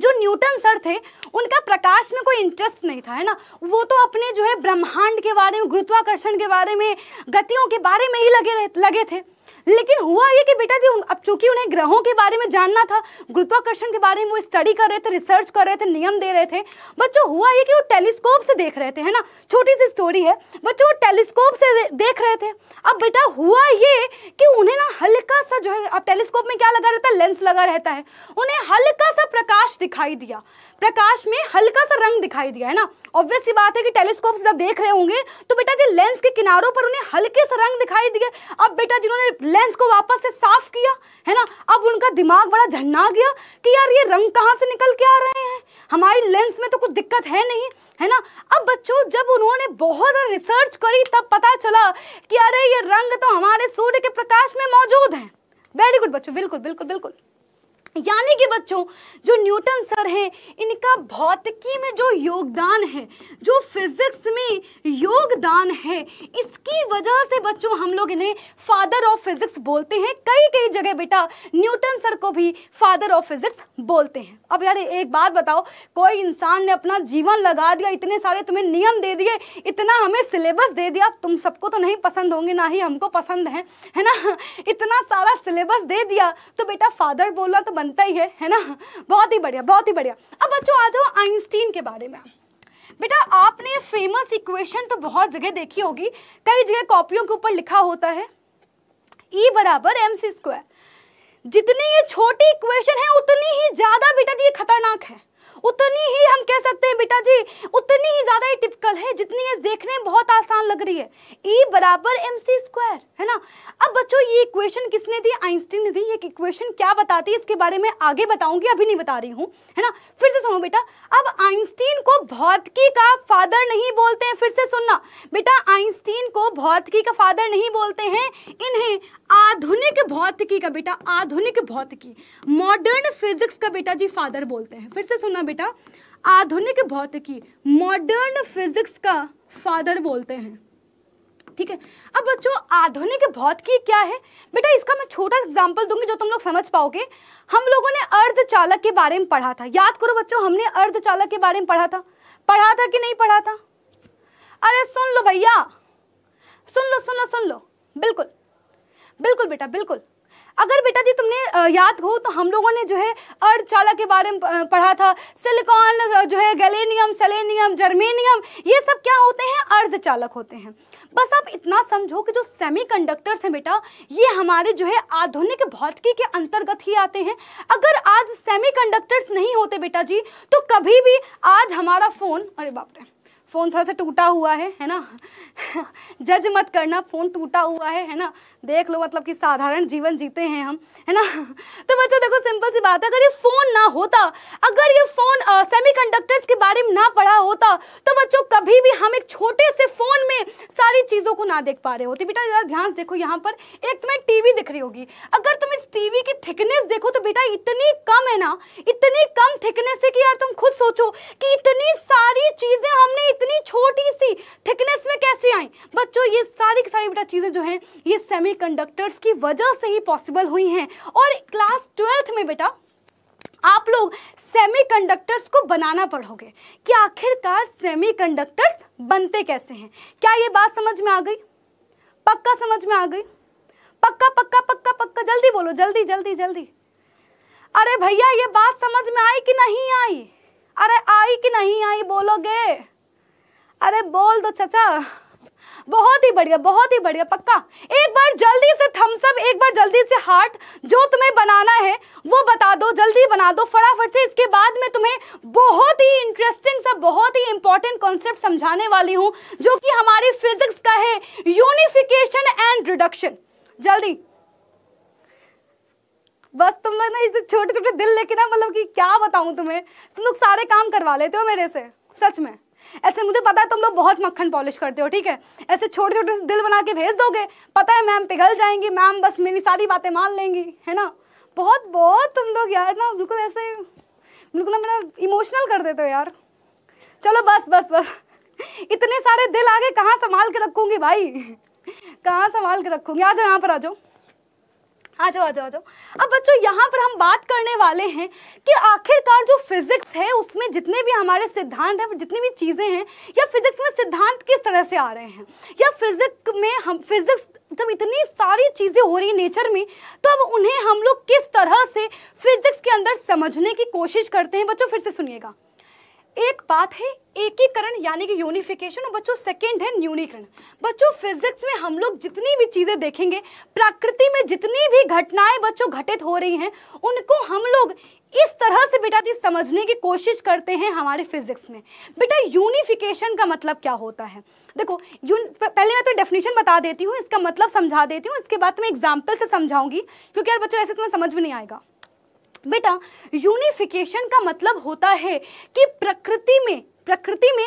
जो न्यूटन सर थे उनका प्रकाश में कोई इंटरेस्ट नहीं था है ना वो तो अपने जो है ब्रह्मांड के बारे में गुरुत्वाकर्षण के बारे में गतियों के बारे में ही लगे लगे थे लेकिन हुआ ये कि बेटा जी अब चूंकि उन्हें ग्रहों के बारे में जानना था गुरुत्वाकर्षण के बारे में वो स्टडी कर रहे थे रिसर्च कर रहे थे नियम दे रहे थे बच्चों हुआ ये कि वो टेलीस्कोप से देख रहे थे है ना छोटी सी स्टोरी है बच्चों वो टेलीस्कोप से देख रहे थे अब बेटा हुआ ये कि उन्हें ना हल्का सा जो है अब टेलीस्कोप में क्या लगा रहता है लेंस लगा रहता है उन्हें हल्का सा प्रकाश दिखाई दिया प्रकाश में हल्का सा रंग दिखाई दिया है ना ऑब्वियस सी बात है कि टेलीस्कोप से जब देख रहे होंगे तो बेटा जी लेंस के किनारों पर उन्हें हल्के से रंग दिखाई दिए अब बेटा जिन्होंने लेंस को वापस से साफ किया है ना अब उनका दिमाग बड़ा झंडा गया कि यार ये रंग कहाँ से निकल के आ रहे हैं हमारी लेंस में तो कुछ दिक्कत है नहीं है ना अब बच्चों जब उन्होंने बहुत रिसर्च करी तब पता चला कि अरे ये रंग तो हमारे सूर्य के प्रकाश में मौजूद हैं वेरी गुड बच्चों बिल्कुल बिल्कुल बिल्कुल यानी कि बच्चों जो न्यूटन सर हैं इनका भौतिकी में जो योगदान है जो फिजिक्स में योगदान है इसकी वजह से बच्चों हम लोग इन्हें फादर ऑफ फिजिक्स बोलते हैं कई कई जगह बेटा न्यूटन सर को भी फादर ऑफ फिजिक्स बोलते हैं अब यार एक बात बताओ कोई इंसान ने अपना जीवन लगा दिया इतने सारे तुम्हें नियम दे दिए इतना हमें सिलेबस दे दिया तुम सबको तो नहीं पसंद होंगे ना ही हमको पसंद है है ना इतना सारा सिलेबस दे दिया तो बेटा फादर बोला तो बनता ही है है ना बहुत ही बढ़िया बहुत ही बढ़िया अब बच्चों आ जाओ आइंस्टीन के बारे में बेटा आपने फेमस इक्वेशन तो बहुत जगह देखी होगी कई जगह कॉपियों के ऊपर लिखा होता है ई e बराबर एम सी स्क्वायर जितनी ये छोटी इक्वेशन है उतनी ही ज्यादा बेटा जी खतरनाक है उतनी ही हम कह सकते हैं बेटा जी उतनी ही ज्यादा ये टिपिकल है जितनी ये देखने में बहुत आसान लग रही है ई e बराबर एम सी स्क्वायर है ना अब बच्चों ये इक्वेशन किसने दी आइंस्टीन ने दी ये इक्वेशन क्या बताती है इसके बारे में आगे बताऊंगी अभी नहीं बता रही हूँ है ना फिर से सुनो बेटा अब आइंस्टीन को भौतिकी का फादर नहीं बोलते हैं फिर से सुनना बेटा आइंस्टीन को भौतिकी का फादर नहीं बोलते हैं इन्हें आधुनिक भौतिकी का बेटा आधुनिक भौतिकी मॉडर्न फिजिक्स का बेटा जी फादर बोलते हैं फिर से सुनना बेटा आधुनिक भौतिकी मॉडर्न फिजिक्स का फादर बोलते हैं ठीक है अब बच्चों आधुनिक भौतिकी क्या है बेटा इसका मैं छोटा एग्जांपल दूंगी जो तुम लोग समझ पाओगे हम लोगों ने अर्धचालक के बारे में पढ़ा था याद करो बच्चों हमने अर्धचालक के बारे में पढ़ा था पढ़ा था कि नहीं पढ़ा था अरे सुन लो भैया सुन लो सुन लो सुन लो बिल्कुल बिल्कुल बेटा बिल्कुल अगर बेटा जी तुमने याद हो तो हम लोगों ने जो है अर्धचालक के बारे में पढ़ा था सिलिकॉन जो है गैलेनियम सेलेनियम जर्मेनियम ये सब क्या होते हैं अर्धचालक होते हैं बस आप इतना समझो कि जो सेमीकंडक्टर्स हैं बेटा ये हमारे जो है आधुनिक भौतिकी के अंतर्गत ही आते हैं अगर आज सेमी नहीं होते बेटा जी तो कभी भी आज हमारा फ़ोन अरे बाप रे फ़ोन थोड़ा सा टूटा हुआ है है ना जज मत करना फ़ोन टूटा हुआ है है ना देख लो मतलब कि साधारण जीवन जीते हैं हम है ना तो बच्चा देखो सिंपल सी बात है अगर ये फ़ोन ना होता अगर ये फ़ोन सेमीकंडक्टर्स के बारे में ना पढ़ा होता तो बच्चों कभी भी हम एक छोटे से फ़ोन में सारी चीज़ों को ना देख पा रहे होते बेटा ज़रा ध्यान देखो यहाँ पर एक तुम्हें टीवी दिख रही होगी अगर तुम इस टीवी की थिकनेस देखो तो बेटा इतनी कम है ना इतनी कम थिकनेस है कि यार तुम खुद सोचो कि इतनी सारी चीज़ें हमने इतनी छोटी सी थिकनेस में कैसे आई बच्चों ये सारी की सारी बेटा चीज़ें जो हैं ये सेमीकंडक्टर्स की वजह से ही पॉसिबल हुई हैं और क्लास ट्वेल्थ में बेटा आप लोग सेमीकंडक्टर्स को बनाना पढ़ोगे कि आखिरकार सेमीकंडक्टर्स बनते कैसे हैं क्या ये बात समझ में आ गई पक्का समझ में आ गई पक्का पक्का पक्का पक्का जल्दी बोलो जल्दी जल्दी जल्दी अरे भैया ये बात समझ में आई कि नहीं आई अरे आई कि नहीं आई बोलोगे अरे बोल दो चाचा बहुत ही बढ़िया बहुत ही बढ़िया पक्का एक बार जल्दी से थम्स अप एक बार जल्दी से हार्ट जो तुम्हें बनाना है वो बता दो जल्दी बना दो फटाफट से इसके बाद में तुम्हें बहुत ही इंटरेस्टिंग सा बहुत ही इंपॉर्टेंट कॉन्सेप्ट समझाने वाली हूँ जो कि हमारी फिजिक्स का है यूनिफिकेशन एंड रिडक्शन जल्दी बस तुम लोग ना इसे छोटे छोटे दिल लेके ना मतलब कि क्या बताऊं तुम्हें तुम लोग सारे काम करवा लेते हो मेरे से सच में ऐसे मुझे पता है तुम लोग बहुत मक्खन पॉलिश करते हो ठीक है ऐसे छोटे छोटे से दिल बना के भेज दोगे पता है मैम पिघल जाएंगी मैम बस मेरी सारी बातें मान लेंगी है ना बहुत बहुत तुम लोग यार ना बिल्कुल ऐसे बिल्कुल ना मेरा इमोशनल कर देते हो यार चलो बस बस बस इतने सारे दिल आगे कहाँ संभाल के रखूँगी भाई कहाँ संभाल के रखूँगी आ जाओ यहाँ पर आ जाओ आ जाओ आ जाओ आ जाओ अब बच्चों यहाँ पर हम बात करने वाले हैं कि आखिरकार जो फिजिक्स है उसमें जितने भी हमारे सिद्धांत हैं जितनी भी चीज़ें हैं या फिजिक्स में सिद्धांत किस तरह से आ रहे हैं या फिजिक्स में हम फिजिक्स जब इतनी सारी चीज़ें हो रही नेचर में तो अब उन्हें हम लोग किस तरह से फिजिक्स के अंदर समझने की कोशिश करते हैं बच्चों फिर से सुनिएगा एक बात है एकीकरण यानी कि यूनिफिकेशन और बच्चों सेकेंड है न्यूनीकरण बच्चों फिजिक्स में हम लोग जितनी भी चीज़ें देखेंगे प्रकृति में जितनी भी घटनाएं बच्चों घटित हो रही हैं उनको हम लोग इस तरह से बेटा जी समझने की कोशिश करते हैं हमारे फिजिक्स में बेटा यूनिफिकेशन का मतलब क्या होता है देखो पहले मैं तो डेफिनेशन बता देती हूँ इसका मतलब समझा देती हूँ इसके बाद मैं एग्जाम्पल से समझाऊंगी क्योंकि यार बच्चों ऐसे तुम्हें तो समझ में नहीं आएगा बेटा यूनिफिकेशन का मतलब होता है कि प्रकृति में प्रकृति में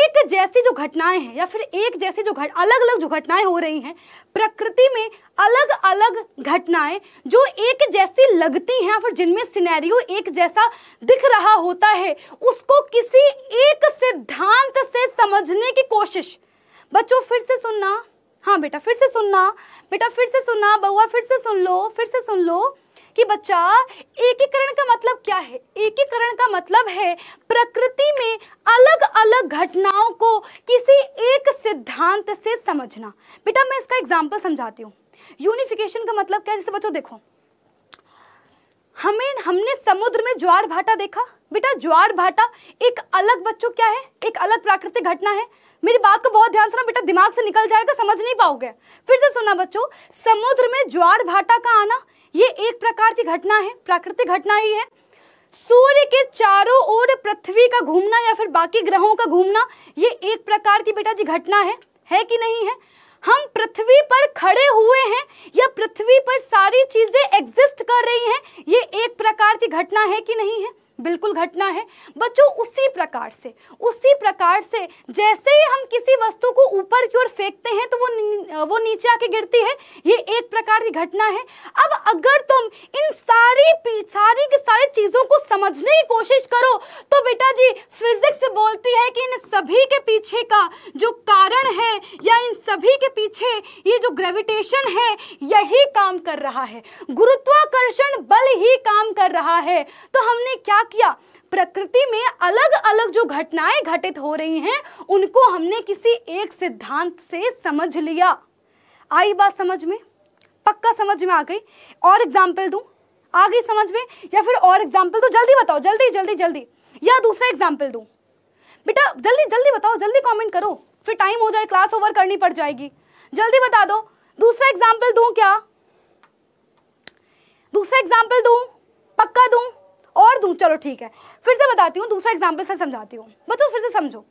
एक जैसी जो घटनाएं हैं या फिर एक जैसी जो घट अलग अलग जो घटनाएं हो रही हैं प्रकृति में अलग अलग घटनाएं जो एक जैसी लगती हैं या फिर जिनमें सिनेरियो एक जैसा दिख रहा होता है उसको किसी एक सिद्धांत से समझने की कोशिश बच्चों फिर से सुनना हाँ बेटा फिर से सुनना बेटा फिर से सुनना बउआ फिर से सुन लो फिर से सुन लो कि बच्चा एकीकरण का मतलब क्या है एकीकरण का मतलब है प्रकृति में अलग अलग घटनाओं को किसी एक सिद्धांत से समझना बेटा मैं इसका एग्जाम्पल समझाती हूँ यूनिफिकेशन का मतलब क्या है जैसे बच्चों देखो हमें हमने समुद्र में ज्वार भाटा देखा बेटा ज्वार भाटा एक अलग बच्चों क्या है एक अलग प्राकृतिक घटना है मेरी बात को बहुत ध्यान सुना बेटा दिमाग से निकल जाएगा समझ नहीं पाओगे फिर से सुना बच्चों समुद्र में ज्वार भाटा का आना ये एक प्रकार की घटना है प्राकृतिक घटना ही है सूर्य के चारों ओर पृथ्वी का घूमना या फिर बाकी ग्रहों का घूमना ये एक प्रकार की बेटा जी घटना है है कि नहीं है हम पृथ्वी पर खड़े हुए हैं या पृथ्वी पर सारी चीजें एग्जिस्ट कर रही हैं ये एक प्रकार की घटना है कि नहीं है बिल्कुल घटना है बच्चों उसी प्रकार से उसी प्रकार से जैसे ही हम किसी वस्तु को ऊपर की ओर फेंकते हैं तो वो नी, वो नीचे आके गिरती है ये एक प्रकार की घटना है अब अगर तुम इन सारी सारी की सारी चीज़ों को समझने की कोशिश करो तो बेटा जी फिजिक्स बोलती है कि इन सभी के पीछे का जो कारण है या इन सभी के पीछे ये जो ग्रेविटेशन है यही काम कर रहा है गुरुत्वाकर्षण बल ही काम कर रहा है तो हमने क्या किया प्रकृति में अलग अलग जो घटनाएं घटित हो रही हैं उनको हमने किसी एक सिद्धांत से समझ लिया आई बात समझ में पक्का समझ में आ गई और एग्जाम्पल दू आ गई समझ में या फिर और एग्जाम्पल दो तो जल्दी बताओ जल्दी जल्दी जल्दी या दूसरा एग्जाम्पल दू बेटा जल्दी जल्दी बताओ जल्दी कॉमेंट करो फिर टाइम हो जाए क्लास ओवर करनी पड़ जाएगी जल्दी बता दो दूसरा एग्जाम्पल दू क्या दूसरा एग्जाम्पल दू पक्का दू और दूँ चलो ठीक है फिर से बताती हूँ दूसरा एग्जाम्पल से समझाती हूँ बच्चों फिर से समझो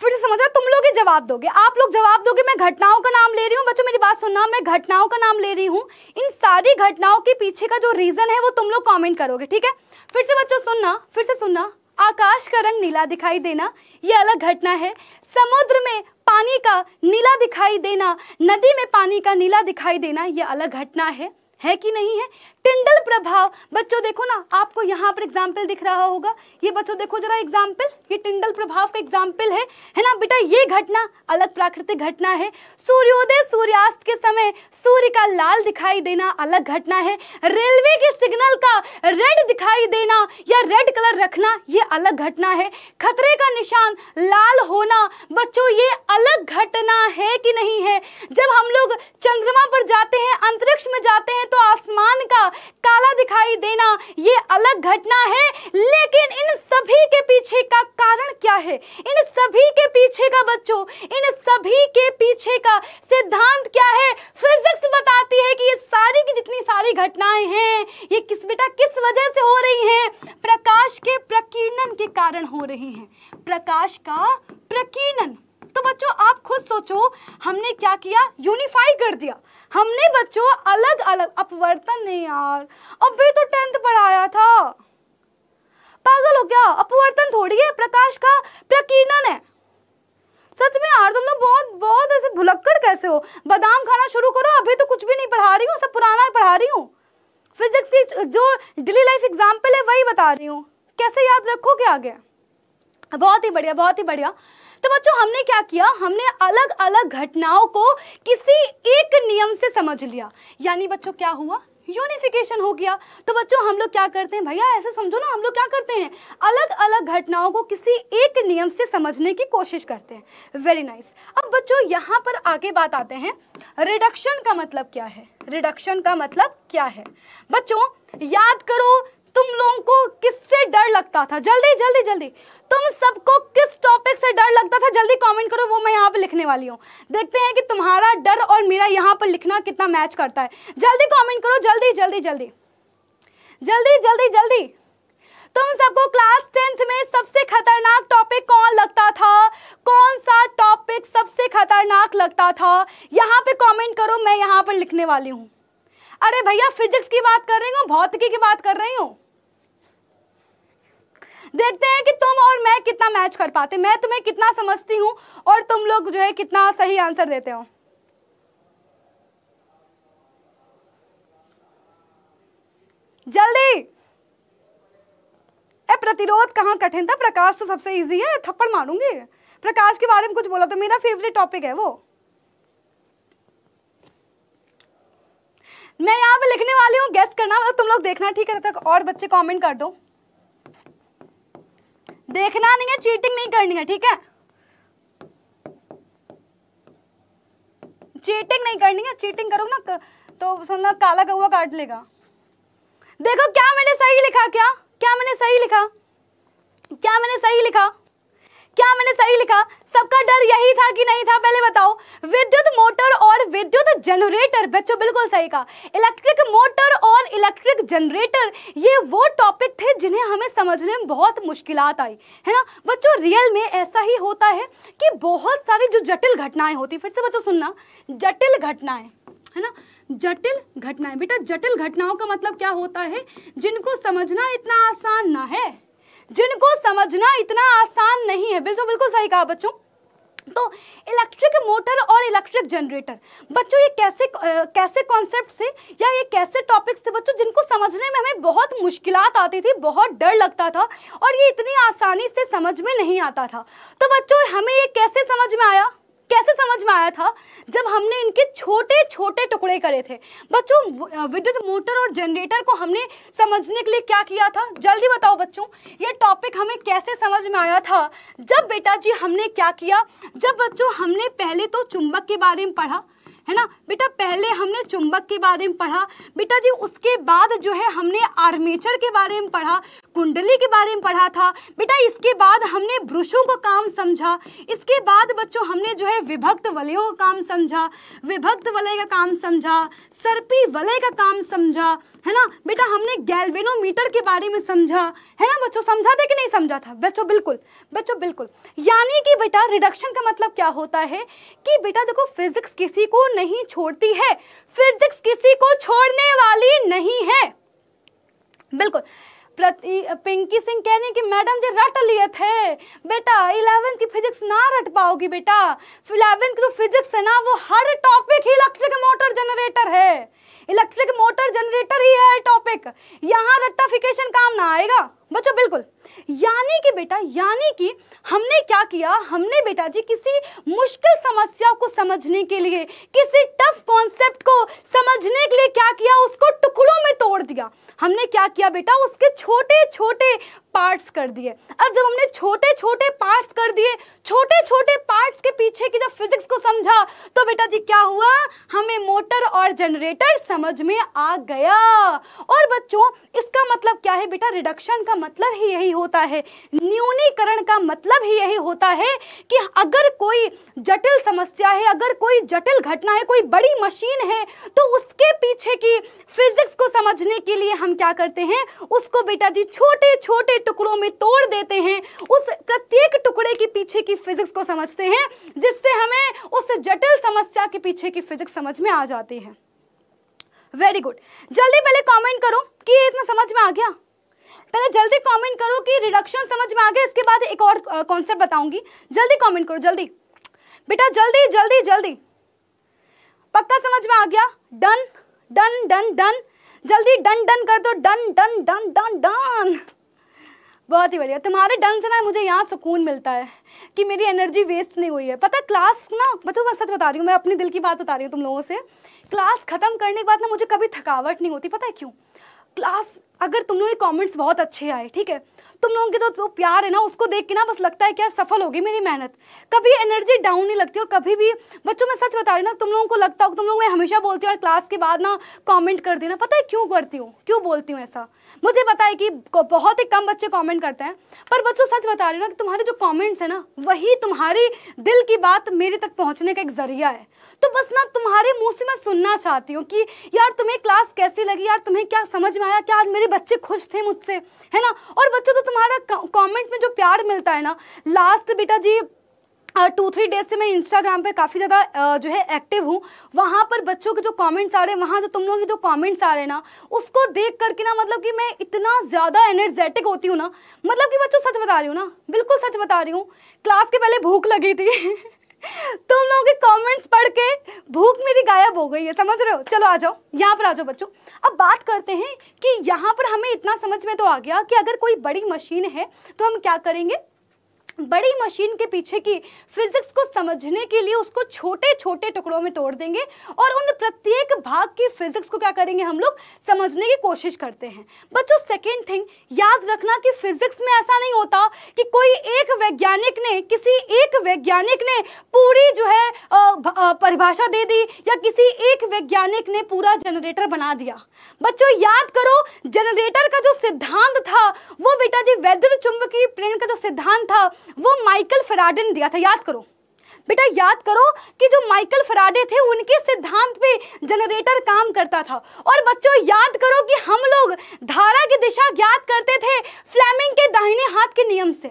फिर से समझो तुम लोग ही जवाब दोगे आप लोग जवाब दोगे मैं घटनाओं का नाम ले रही हूँ बच्चों मेरी बात सुनना मैं घटनाओं का नाम ले रही हूँ इन सारी घटनाओं के पीछे का जो रीज़न है वो तुम लोग कमेंट करोगे ठीक है फिर से बच्चों सुनना फिर से सुनना आकाश का रंग नीला दिखाई देना ये अलग घटना है समुद्र में पानी का नीला दिखाई देना नदी में पानी का नीला दिखाई देना ये अलग घटना है है कि नहीं है टिंडल प्रभाव बच्चों देखो ना आपको यहाँ पर एग्जाम्पल दिख रहा होगा ये बच्चों देखो जरा एग्जाम्पल ये टिंडल प्रभाव का एग्जाम्पल है है ना बेटा ये घटना अलग प्राकृतिक घटना है सूर्योदय सूर्यास्त के समय सूर्य का लाल दिखाई देना अलग घटना है रेलवे के सिग्नल का रेड दिखाई देना या रेड कलर रखना ये अलग घटना है खतरे का निशान लाल होना बच्चों ये अलग घटना है कि नहीं है जब हम लोग चंद्रमा पर जाते हैं अंतरिक्ष में जाते हैं तो आसमान का काला दिखाई देना ये अलग घटना है लेकिन इन सभी के पीछे का कारण क्या है इन सभी के पीछे का बच्चों इन सभी के पीछे का सिद्धांत क्या है फिजिक्स बताती है कि ये सारी की जितनी सारी घटनाएं हैं ये किस बेटा किस वजह से हो रही हैं प्रकाश के प्रकीर्णन के कारण हो रही हैं प्रकाश का प्रकीर्णन तो बच्चों आप खुद सोचो हमने क्या किया यूनिफाई कर दिया हमने बच्चों अलग अलग अपवर्तन नहीं यार अब वे तो टेंथ पढ़ाया था पागल हो गया अपवर्तन थोड़ी है प्रकाश का प्रकीर्णन है सच में यार तुम लोग बहुत बहुत ऐसे भुलक्कड़ कैसे हो बादाम खाना शुरू करो अभी तो कुछ भी नहीं पढ़ा रही हूँ सब पुराना ही पढ़ा रही हूँ फिजिक्स की जो डेली लाइफ एग्जाम्पल है वही बता रही हूँ कैसे याद रखोगे आगे बहुत ही बढ़िया बहुत ही बढ़िया तो बच्चों हमने क्या किया हमने अलग अलग घटनाओं को किसी एक नियम से समझ लिया यानी बच्चों क्या हुआ यूनिफिकेशन हो गया तो बच्चों हम लोग क्या करते हैं भैया ऐसे समझो ना हम लोग क्या करते हैं अलग अलग घटनाओं को किसी एक नियम से समझने की कोशिश करते हैं वेरी नाइस nice. अब बच्चों यहाँ पर आगे बात आते हैं रिडक्शन का मतलब क्या है रिडक्शन का मतलब क्या है बच्चों याद करो तुम लोगों को किससे डर लगता था जल्दी जल्दी जल्दी तुम सबको किस टॉपिक से डर लगता था जल्दी कमेंट करो वो मैं यहाँ पे लिखने वाली हूँ देखते हैं कि तुम्हारा डर और मेरा यहाँ पर लिखना कितना मैच करता है जल्दी कमेंट करो जल्दी जल्दी जल्दी जल्दी जल्दी जल्दी तुम सबको क्लास टेंथ में सबसे खतरनाक टॉपिक कौन लगता था कौन सा टॉपिक सबसे खतरनाक लगता था यहाँ पे कॉमेंट करो मैं यहाँ पर लिखने वाली हूँ अरे भैया फिजिक्स की बात कर रही हूँ भौतिकी की बात कर रही हूँ देखते हैं कि तुम और मैं कितना मैच कर पाते मैं तुम्हें कितना समझती हूँ और तुम लोग जो है कितना सही आंसर देते हो जल्दी ए प्रतिरोध कहाँ कठिन था प्रकाश तो सबसे इजी है थप्पड़ मारूंगी प्रकाश के बारे में कुछ बोला तो मेरा फेवरेट टॉपिक है वो मैं यहाँ पे लिखने वाली हूँ गेस्ट करना मतलब तुम लोग देखना ठीक है तक और बच्चे कमेंट कर दो देखना नहीं है चीटिंग नहीं करनी है ठीक है चीटिंग नहीं करनी है चीटिंग करोगे ना तो मतलब काला कौआ काट लेगा देखो क्या मैंने सही लिखा क्या क्या मैंने सही लिखा क्या मैंने सही लिखा क्या मैंने सही लिखा सबका डर यही था कि नहीं था पहले बताओ विद्युत मोटर और विद्युत जनरेटर बच्चों बिल्कुल सही कहा इलेक्ट्रिक मोटर और इलेक्ट्रिक जनरेटर ये वो टॉपिक थे जिन्हें हमें समझने में बहुत मुश्किल आई है ना बच्चों रियल में ऐसा ही होता है कि बहुत सारी जो जटिल घटनाएं होती फिर से बच्चों सुनना जटिल घटनाएं है ना जटिल घटनाएं बेटा जटिल घटनाओं का मतलब क्या होता है जिनको समझना इतना आसान ना है जिनको समझना इतना आसान नहीं है बिल्कुल बिल्कुल सही कहा बच्चों तो इलेक्ट्रिक मोटर और इलेक्ट्रिक जनरेटर बच्चों ये कैसे कैसे कॉन्सेप्ट थे या ये कैसे टॉपिक्स थे बच्चों जिनको समझने में हमें बहुत मुश्किल आती थी बहुत डर लगता था और ये इतनी आसानी से समझ में नहीं आता था तो बच्चों हमें ये कैसे समझ में आया कैसे समझ में आया था जब हमने इनके छोटे छोटे टुकड़े करे थे बच्चों विद्युत मोटर और जनरेटर को हमने समझने के लिए क्या किया था जल्दी बताओ बच्चों ये टॉपिक हमें कैसे समझ में आया था जब बेटा जी हमने क्या किया जब बच्चों हमने पहले तो चुंबक के बारे में पढ़ा है ना बेटा पहले हमने चुंबक के बारे में पढ़ा बेटा जी उसके बाद जो है हमने आर्मेचर के बारे में पढ़ा कुंडली के बारे में पढ़ा था बेटा इसके बाद हमने ब्रुशों का काम समझा इसके बाद बच्चों हमने जो है विभक्त वलयों का काम समझा विभक्त वलय का काम समझा सर्पी वलय का काम समझा है ना बेटा हमने गैल्वेनोमीटर के बारे में समझा है ना बच्चों समझा था कि नहीं समझा था बच्चों बिल्कुल बच्चों बिल्कुल यानी कि बेटा रिडक्शन का मतलब क्या होता है कि बेटा देखो फिजिक्स किसी को नहीं छोड़ती है फिजिक्स किसी को छोड़ने वाली नहीं है बिल्कुल प्रति पिंकी सिंह कह रही कि मैडम जी रट लिए थे बेटा इलेवेंथ की फिजिक्स ना रट पाओगी बेटा इलेवेंथ की जो तो फिजिक्स है ना वो हर टॉपिक ही इलेक्ट्रिक मोटर जनरेटर है इलेक्ट्रिक मोटर जनरेटर ही है टॉपिक यहाँ रट्टाफिकेशन काम ना आएगा बच्चों बिल्कुल यानी कि बेटा यानी कि हमने क्या किया हमने बेटा जी किसी मुश्किल समस्या को समझने के लिए किसी टफ कॉन्सेप्ट को समझने के लिए क्या किया उसको टुकड़ों में तोड़ दिया हमने क्या किया बेटा उसके छोटे छोटे पार्ट्स कर दिए अब जब हमने छोटे छोटे पार्ट्स कर दिए छोटे छोटे पार्ट्स के पीछे की जब फिजिक्स को समझा तो बेटा जी क्या हुआ हमें मोटर और जनरेटर समझ में आ गया और बच्चों इसका मतलब क्या है बेटा रिडक्शन का मतलब ही यही होता है न्यूनीकरण का मतलब ही यही होता है कि अगर कोई जटिल समस्या है अगर कोई जटिल घटना है कोई बड़ी मशीन है तो उसके पीछे की फिजिक्स को समझने के लिए हम क्या करते हैं उसको बेटा जी छोटे छोटे टुकड़ों में तोड़ देते हैं उस प्रत्येक टुकड़े के पीछे की फिजिक्स को समझते हैं जिससे हमें उस जटिल समस्या के पीछे की फिजिक्स समझ में आ जाती है वेरी गुड जल्दी पहले कॉमेंट करो कि ये इतना समझ में आ गया पहले जल्दी कमेंट करो कि रिडक्शन समझ में आ गया इसके बाद एक और कॉन्सेप्ट बताऊंगी जल्दी कमेंट करो जल्दी बेटा जल्दी जल्दी जल्दी पक्का समझ में आ गया डन डन डन डन जल्दी डन डन कर दो done done done done done बहुत ही बढ़िया तुम्हारे डन से ना मुझे यहाँ सुकून मिलता है कि मेरी एनर्जी वेस्ट नहीं हुई है पता क्लास ना बच्चों मैं तो सच बता रही हूँ मैं अपने दिल की बात बता रही हूँ तुम लोगों से क्लास ख़त्म करने के बाद ना मुझे कभी थकावट नहीं होती पता है क्यों क्लास अगर तुम लोगों के कमेंट्स बहुत अच्छे आए ठीक है तुम लोगों के जो तो प्यार है ना उसको देख के ना बस लगता है कि यार सफल होगी मेरी मेहनत कभी एनर्जी डाउन नहीं लगती और कभी भी बच्चों मैं सच बता रही ना तुम लोगों को लगता हो तुम लोग मैं हमेशा बोलती हूँ यार क्लास के बाद ना कमेंट कर देना पता है क्यों करती हूँ क्यों बोलती हूँ ऐसा मुझे पता है कि बहुत ही कम बच्चे कॉमेंट करते हैं पर बच्चों सच बता रही हूँ ना कि तुम्हारे जो कॉमेंट्स हैं ना वही तुम्हारे दिल की बात मेरे तक पहुँचने का एक जरिया है तो बस ना तुम्हारे मुंह से मैं सुनना चाहती हूँ कि यार तुम्हें क्लास कैसी लगी यार तुम्हें क्या समझ में आया क्या आज मेरे बच्चे खुश थे मुझसे है ना और बच्चों तो तुम्हारा कॉमेंट में जो प्यार मिलता है ना लास्ट बेटा जी टू थ्री डेज से मैं इंस्टाग्राम पे काफ़ी ज़्यादा जो है एक्टिव हूँ वहाँ पर बच्चों के जो कमेंट्स आ रहे हैं वहाँ जो तुम लोगों के जो कमेंट्स आ रहे हैं ना उसको देख करके ना मतलब कि मैं इतना ज़्यादा एनर्जेटिक होती हूँ ना मतलब कि बच्चों सच बता रही हूँ ना बिल्कुल सच बता रही हूँ क्लास के पहले भूख लगी थी तुम लोगों के कमेंट्स पढ़ के भूख मेरी गायब हो गई है समझ रहे हो चलो आ जाओ यहाँ पर आ जाओ बच्चों अब बात करते हैं कि यहाँ पर हमें इतना समझ में तो आ गया कि अगर कोई बड़ी मशीन है तो हम क्या करेंगे बड़ी मशीन के पीछे की फिजिक्स को समझने के लिए उसको छोटे छोटे टुकड़ों में तोड़ देंगे और उन प्रत्येक भाग की फिजिक्स को क्या करेंगे हम लोग समझने की कोशिश करते हैं बच्चों सेकेंड थिंग याद रखना कि फिजिक्स में ऐसा नहीं होता कि कोई एक वैज्ञानिक ने किसी एक वैज्ञानिक ने पूरी जो है परिभाषा दे दी या किसी एक वैज्ञानिक ने पूरा जनरेटर बना दिया बच्चों याद करो जनरेटर का जो सिद्धांत था वो बेटा जी वैद्युत चुंबकीय प्रेरण का जो सिद्धांत था वो माइकल फराडे ने दिया था याद करो बेटा याद करो कि जो माइकल फराडे थे उनके सिद्धांत पे जनरेटर काम करता था और बच्चों याद करो कि हम लोग धारा की दिशा ज्ञात करते थे फ्लेमिंग के दाहिने हाथ के नियम से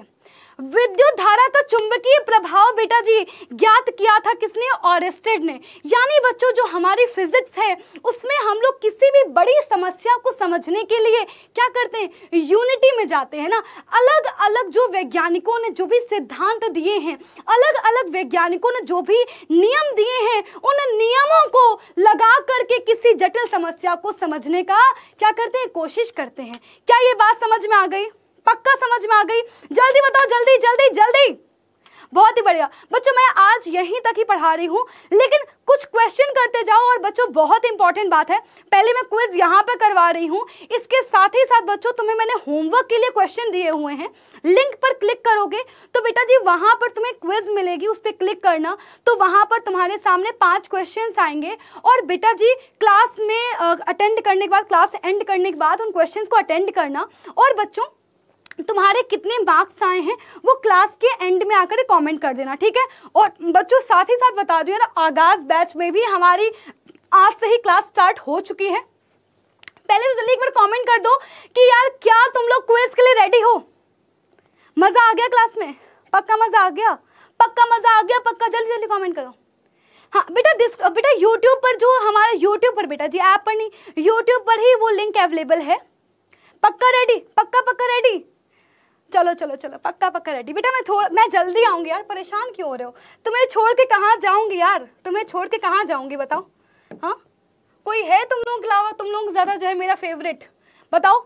विद्युत धारा का चुंबकीय प्रभाव बेटा जी ज्ञात किया था किसने ऑरेस्टेड ने यानी बच्चों जो हमारी फिजिक्स है उसमें हम लोग किसी भी बड़ी समस्या को समझने के लिए क्या करते हैं यूनिटी में जाते हैं ना अलग अलग जो वैज्ञानिकों ने जो भी सिद्धांत दिए हैं अलग अलग वैज्ञानिकों ने जो भी नियम दिए हैं उन नियमों को लगा करके किसी जटिल समस्या को समझने का क्या करते हैं कोशिश करते हैं क्या ये बात समझ में आ गई पक्का समझ में आ गई जल्दी बताओ जल्दी जल्दी जल्दी बहुत ही बढ़िया बच्चों मैं आज यहीं तक ही पढ़ा रही हूँ लेकिन कुछ क्वेश्चन करते जाओ और बच्चों बहुत इंपॉर्टेंट बात है पहले मैं क्विज यहाँ पर करवा रही हूँ इसके साथ ही साथ बच्चों तुम्हें मैंने होमवर्क के लिए क्वेश्चन दिए हुए हैं लिंक पर क्लिक करोगे तो बेटा जी वहाँ पर तुम्हें क्विज मिलेगी उस पर क्लिक करना तो वहाँ पर तुम्हारे सामने पाँच क्वेश्चन आएंगे और बेटा जी क्लास में अटेंड करने के बाद क्लास एंड करने के बाद उन क्वेश्चन को अटेंड करना और बच्चों तुम्हारे कितने मार्क्स आए हैं वो क्लास के एंड में आकर कमेंट कर देना ठीक है और बच्चों साथ ही साथ बता दो ना आगाज बैच में भी हमारी आज से ही क्लास स्टार्ट हो चुकी है पहले तो जल्दी एक बार कमेंट कर दो कि यार क्या तुम लोग क्विज के लिए रेडी हो मज़ा आ गया क्लास में पक्का मज़ा आ गया पक्का मज़ा आ गया पक्का जल्दी जल्दी कॉमेंट करो हाँ बेटा बेटा यूट्यूब पर जो हमारा यूट्यूब पर बेटा जी ऐप पर नहीं यूट्यूब पर ही वो लिंक अवेलेबल है पक्का रेडी पक्का पक्का रेडी चलो चलो चलो पक्का पक्का रेडी बेटा मैं थोड़ा मैं जल्दी आऊँगी यार परेशान क्यों हो रहे हो तुम्हें तो छोड़ के कहाँ जाऊँगी यार तुम्हें तो छोड़ के कहाँ जाऊँगी बताओ हाँ कोई है तुम लोगों के अलावा तुम लोग ज़्यादा जो है मेरा फेवरेट बताओ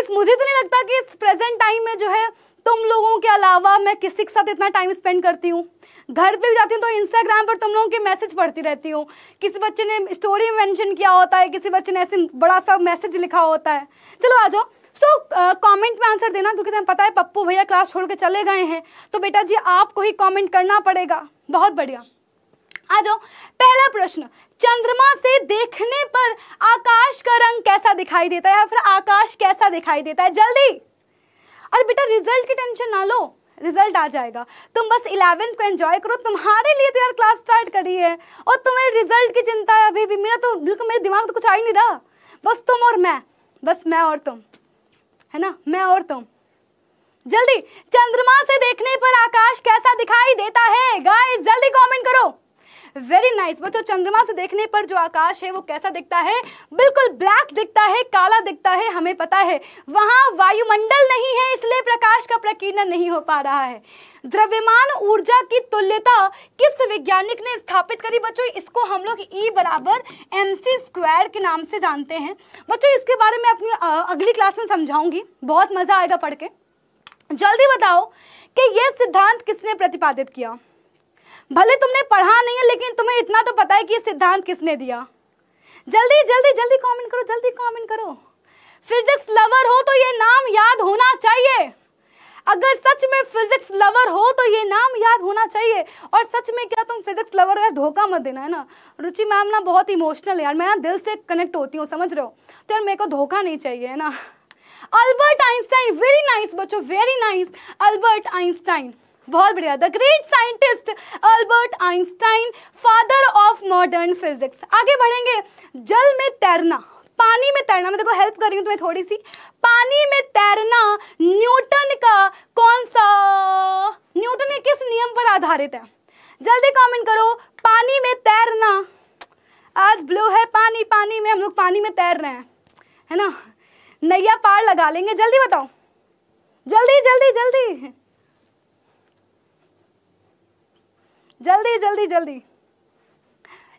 इस मुझे तो नहीं लगता कि इस प्रेजेंट टाइम में जो है तुम लोगों के अलावा मैं किसी के साथ इतना टाइम स्पेंड करती हूँ घर पे भी जाती हूँ तो इंस्टाग्राम पर तुम लोगों के मैसेज पढ़ती रहती हूँ किसी बच्चे ने स्टोरी मेंशन किया होता है किसी बच्चे ने ऐसे बड़ा सा मैसेज लिखा होता है चलो आ जाओ सो कमेंट uh, में आंसर देना क्योंकि तुम्हें पता है पप्पू भैया क्लास छोड़ के चले गए हैं तो बेटा जी आपको ही कमेंट करना पड़ेगा बहुत बढ़िया आ जाओ पहला प्रश्न चंद्रमा से देखने पर आकाश का रंग कैसा दिखाई देता है या फिर आकाश कैसा दिखाई देता है जल्दी अरे बेटा रिजल्ट की टेंशन ना लो रिजल्ट आ जाएगा तुम बस इलेवेंथ को एंजॉय करो तुम्हारे लिए तो यार क्लास स्टार्ट करी है और तुम्हें रिजल्ट की चिंता है अभी भी मेरा तो बिल्कुल मेरे दिमाग में तो कुछ आ ही नहीं रहा बस तुम और मैं बस मैं और तुम है ना मैं और तुम जल्दी चंद्रमा से देखने पर आकाश कैसा दिखाई देता है गाइस जल्दी कमेंट करो वेरी नाइस बच्चों चंद्रमा से देखने पर जो आकाश है वो कैसा दिखता है बिल्कुल ब्लैक दिखता है काला दिखता है हमें पता है वहां वायुमंडल नहीं है इसलिए प्रकाश का प्रकीर्णन नहीं हो पा रहा है द्रव्यमान ऊर्जा की तुल्यता किस वैज्ञानिक ने स्थापित करी बच्चों इसको हम लोग ई e बराबर एम सी स्क्वायर के नाम से जानते हैं बच्चों इसके बारे में अपनी अगली क्लास में समझाऊंगी बहुत मज़ा आएगा पढ़ के जल्दी बताओ कि यह सिद्धांत किसने प्रतिपादित किया भले तुमने पढ़ा नहीं है लेकिन तुम्हें इतना तो पता है कि ये सिद्धांत किसने दिया जल्दी जल्दी जल्दी कमेंट करो जल्दी कमेंट करो फिजिक्स लवर हो तो ये नाम याद होना चाहिए अगर सच में फिजिक्स लवर हो तो ये नाम याद होना चाहिए और सच में क्या तुम फिजिक्स लवर हो यार धोखा मत देना है ना रुचि मैम ना बहुत इमोशनल है यार मैं ना दिल से कनेक्ट होती हूँ समझ रहे हो तो यार मेरे को धोखा नहीं चाहिए है ना अल्बर्ट आइंस्टाइन वेरी नाइस बच्चों वेरी नाइस अल्बर्ट आइंस्टाइन बहुत बढ़िया the great scientist Albert Einstein father of modern physics आगे बढ़ेंगे जल में तैरना पानी में तैरना मैं देखो हेल्प कर रही हूँ तुम्हें थोड़ी सी पानी में तैरना न्यूटन का कौन सा न्यूटन के किस नियम पर आधारित है जल्दी कमेंट करो पानी में तैरना आज ब्लू है पानी पानी में हम लोग पानी में तैर रहे हैं है ना नैया पार लगा लेंगे जल्दी बताओ जल्दी जल्दी जल्दी जल्दी जल्दी जल्दी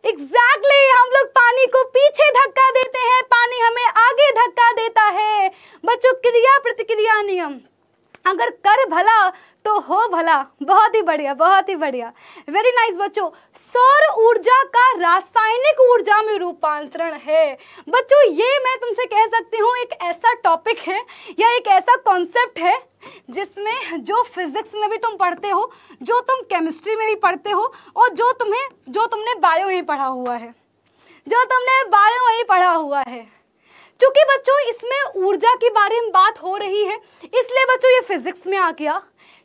एग्जैक्टली exactly, हम लोग पानी को पीछे धक्का देते हैं पानी हमें आगे धक्का देता है बच्चों क्रिया प्रतिक्रिया नियम अगर कर भला तो हो भला बहुत ही बढ़िया बहुत ही बढ़िया वेरी नाइस बच्चों सौर ऊर्जा का रासायनिक ऊर्जा में रूपांतरण है बच्चों ये मैं तुमसे कह सकती हूँ एक ऐसा टॉपिक है या एक ऐसा कॉन्सेप्ट है जिसमें जो फिजिक्स में भी तुम पढ़ते हो जो तुम केमिस्ट्री में भी पढ़ते हो और जो तुम्हें जो तुमने बायो में पढ़ा हुआ है जो तुमने बायो में पढ़ा हुआ है चूंकि बच्चों इसमें ऊर्जा के बारे में बात हो रही है इसलिए बच्चों ये फिजिक्स में आ गया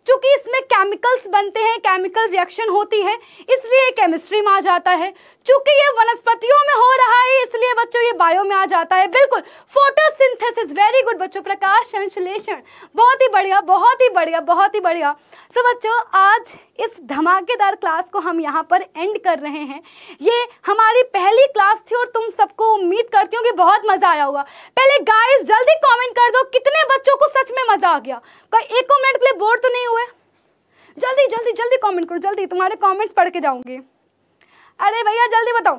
चूंकि इसमें केमिकल्स बनते हैं केमिकल रिएक्शन होती है इसलिए केमिस्ट्री में आ जाता है चूंकि ये वनस्पतियों में हो रहा है इसलिए बच्चों ये बायो में आ जाता है बिल्कुल फोटोसिंथेसिस वेरी गुड बच्चों प्रकाश संश्लेषण बहुत ही बढ़िया बहुत ही बढ़िया बहुत ही बढ़िया सो बच्चों आज इस धमाकेदार क्लास को हम यहाँ पर एंड कर रहे हैं ये हमारी पहली क्लास थी और तुम सबको उम्मीद करती हूँ कि बहुत मज़ा आया होगा पहले गाइस जल्दी कमेंट कर दो कितने बच्चों को सच में मज़ा आ गया एक मिनट के लिए बोर तो नहीं हुआ जल्दी जल्दी जल्दी कमेंट करो जल्दी तुम्हारे कमेंट्स पढ़ के जाऊंगी अरे भैया जल्दी बताओ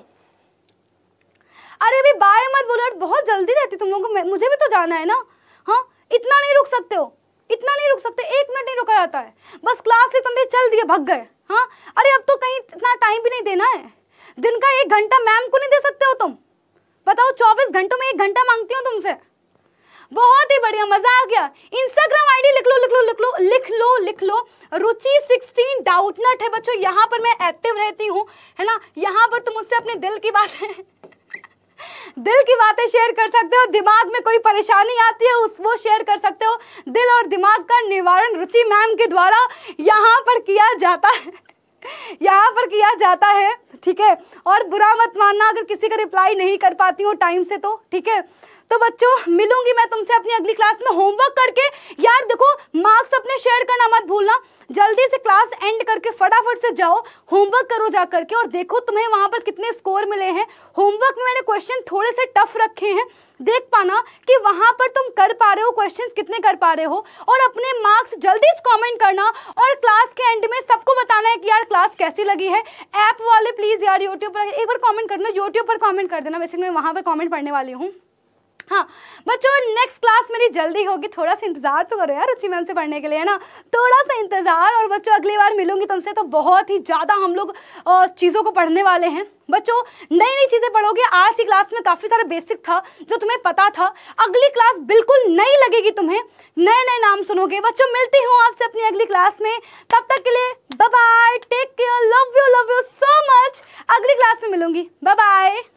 अरे अभी बाय मत बोलो बहुत जल्दी रहती तुम लोगों को मुझे भी तो जाना है ना हाँ इतना नहीं रुक सकते हो इतना नहीं रुक सकते एक मिनट नहीं रुका जाता है बस क्लास से तंदे चल दिए भग गए हाँ अरे अब तो कहीं इतना टाइम भी नहीं देना है दिन का एक घंटा मैम को नहीं दे सकते हो तुम बताओ चौबीस घंटों में एक घंटा मांगती हो तुमसे बहुत ही बढ़िया मजा आ गया इंस्टाग्राम आईडी लिख लो लिख लो लिख लो लिख लो लिख लो रुचि सिक्सटीन डाउटनट है बच्चों यहाँ पर मैं एक्टिव रहती हूँ है ना यहाँ पर तुम मुझसे अपने दिल की बात है दिल की बातें शेयर कर सकते हो दिमाग में कोई परेशानी आती है उस वो शेयर कर सकते हो दिल और दिमाग का निवारण रुचि मैम के द्वारा यहाँ पर किया जाता है यहाँ पर किया जाता है ठीक है और बुरा मत मानना अगर किसी का रिप्लाई नहीं कर पाती हूँ टाइम से तो ठीक है तो बच्चों मिलूंगी मैं तुमसे अपनी अगली क्लास में होमवर्क करके यार देखो मार्क्स अपने शेयर करना मत भूलना जल्दी से क्लास एंड करके फटाफट से जाओ होमवर्क करो जा करके और देखो तुम्हें वहां पर कितने स्कोर मिले हैं होमवर्क में मैंने क्वेश्चन थोड़े से टफ रखे हैं देख पाना कि वहां पर तुम कर पा रहे हो क्वेश्चंस कितने कर पा रहे हो और अपने मार्क्स जल्दी से कमेंट करना और क्लास के एंड में सबको बताना है कि यार क्लास कैसी लगी है ऐप वाले प्लीज़ यार यूट्यूब पर एक बार कमेंट करना यूट्यूब पर कमेंट कर देना वैसे मैं वहां पर कमेंट पढ़ने वाली हूँ हाँ बच्चों नेक्स्ट क्लास मेरी जल्दी होगी थोड़ा सा इंतजार तो करो यार रुचि मैम से पढ़ने के लिए है ना थोड़ा सा इंतजार और बच्चों अगली बार मिलूंगी तुमसे तो बहुत ही ज़्यादा हम लोग चीज़ों को पढ़ने वाले हैं बच्चों नई नई चीज़ें पढ़ोगे आज की क्लास में काफ़ी सारा बेसिक था जो तुम्हें पता था अगली क्लास बिल्कुल नई लगेगी तुम्हें नए नए नाम सुनोगे बच्चों मिलती हूँ आपसे अपनी अगली क्लास में तब तक के लिए bye take care love you love you so much अगली क्लास में मिलूंगी बाय बाय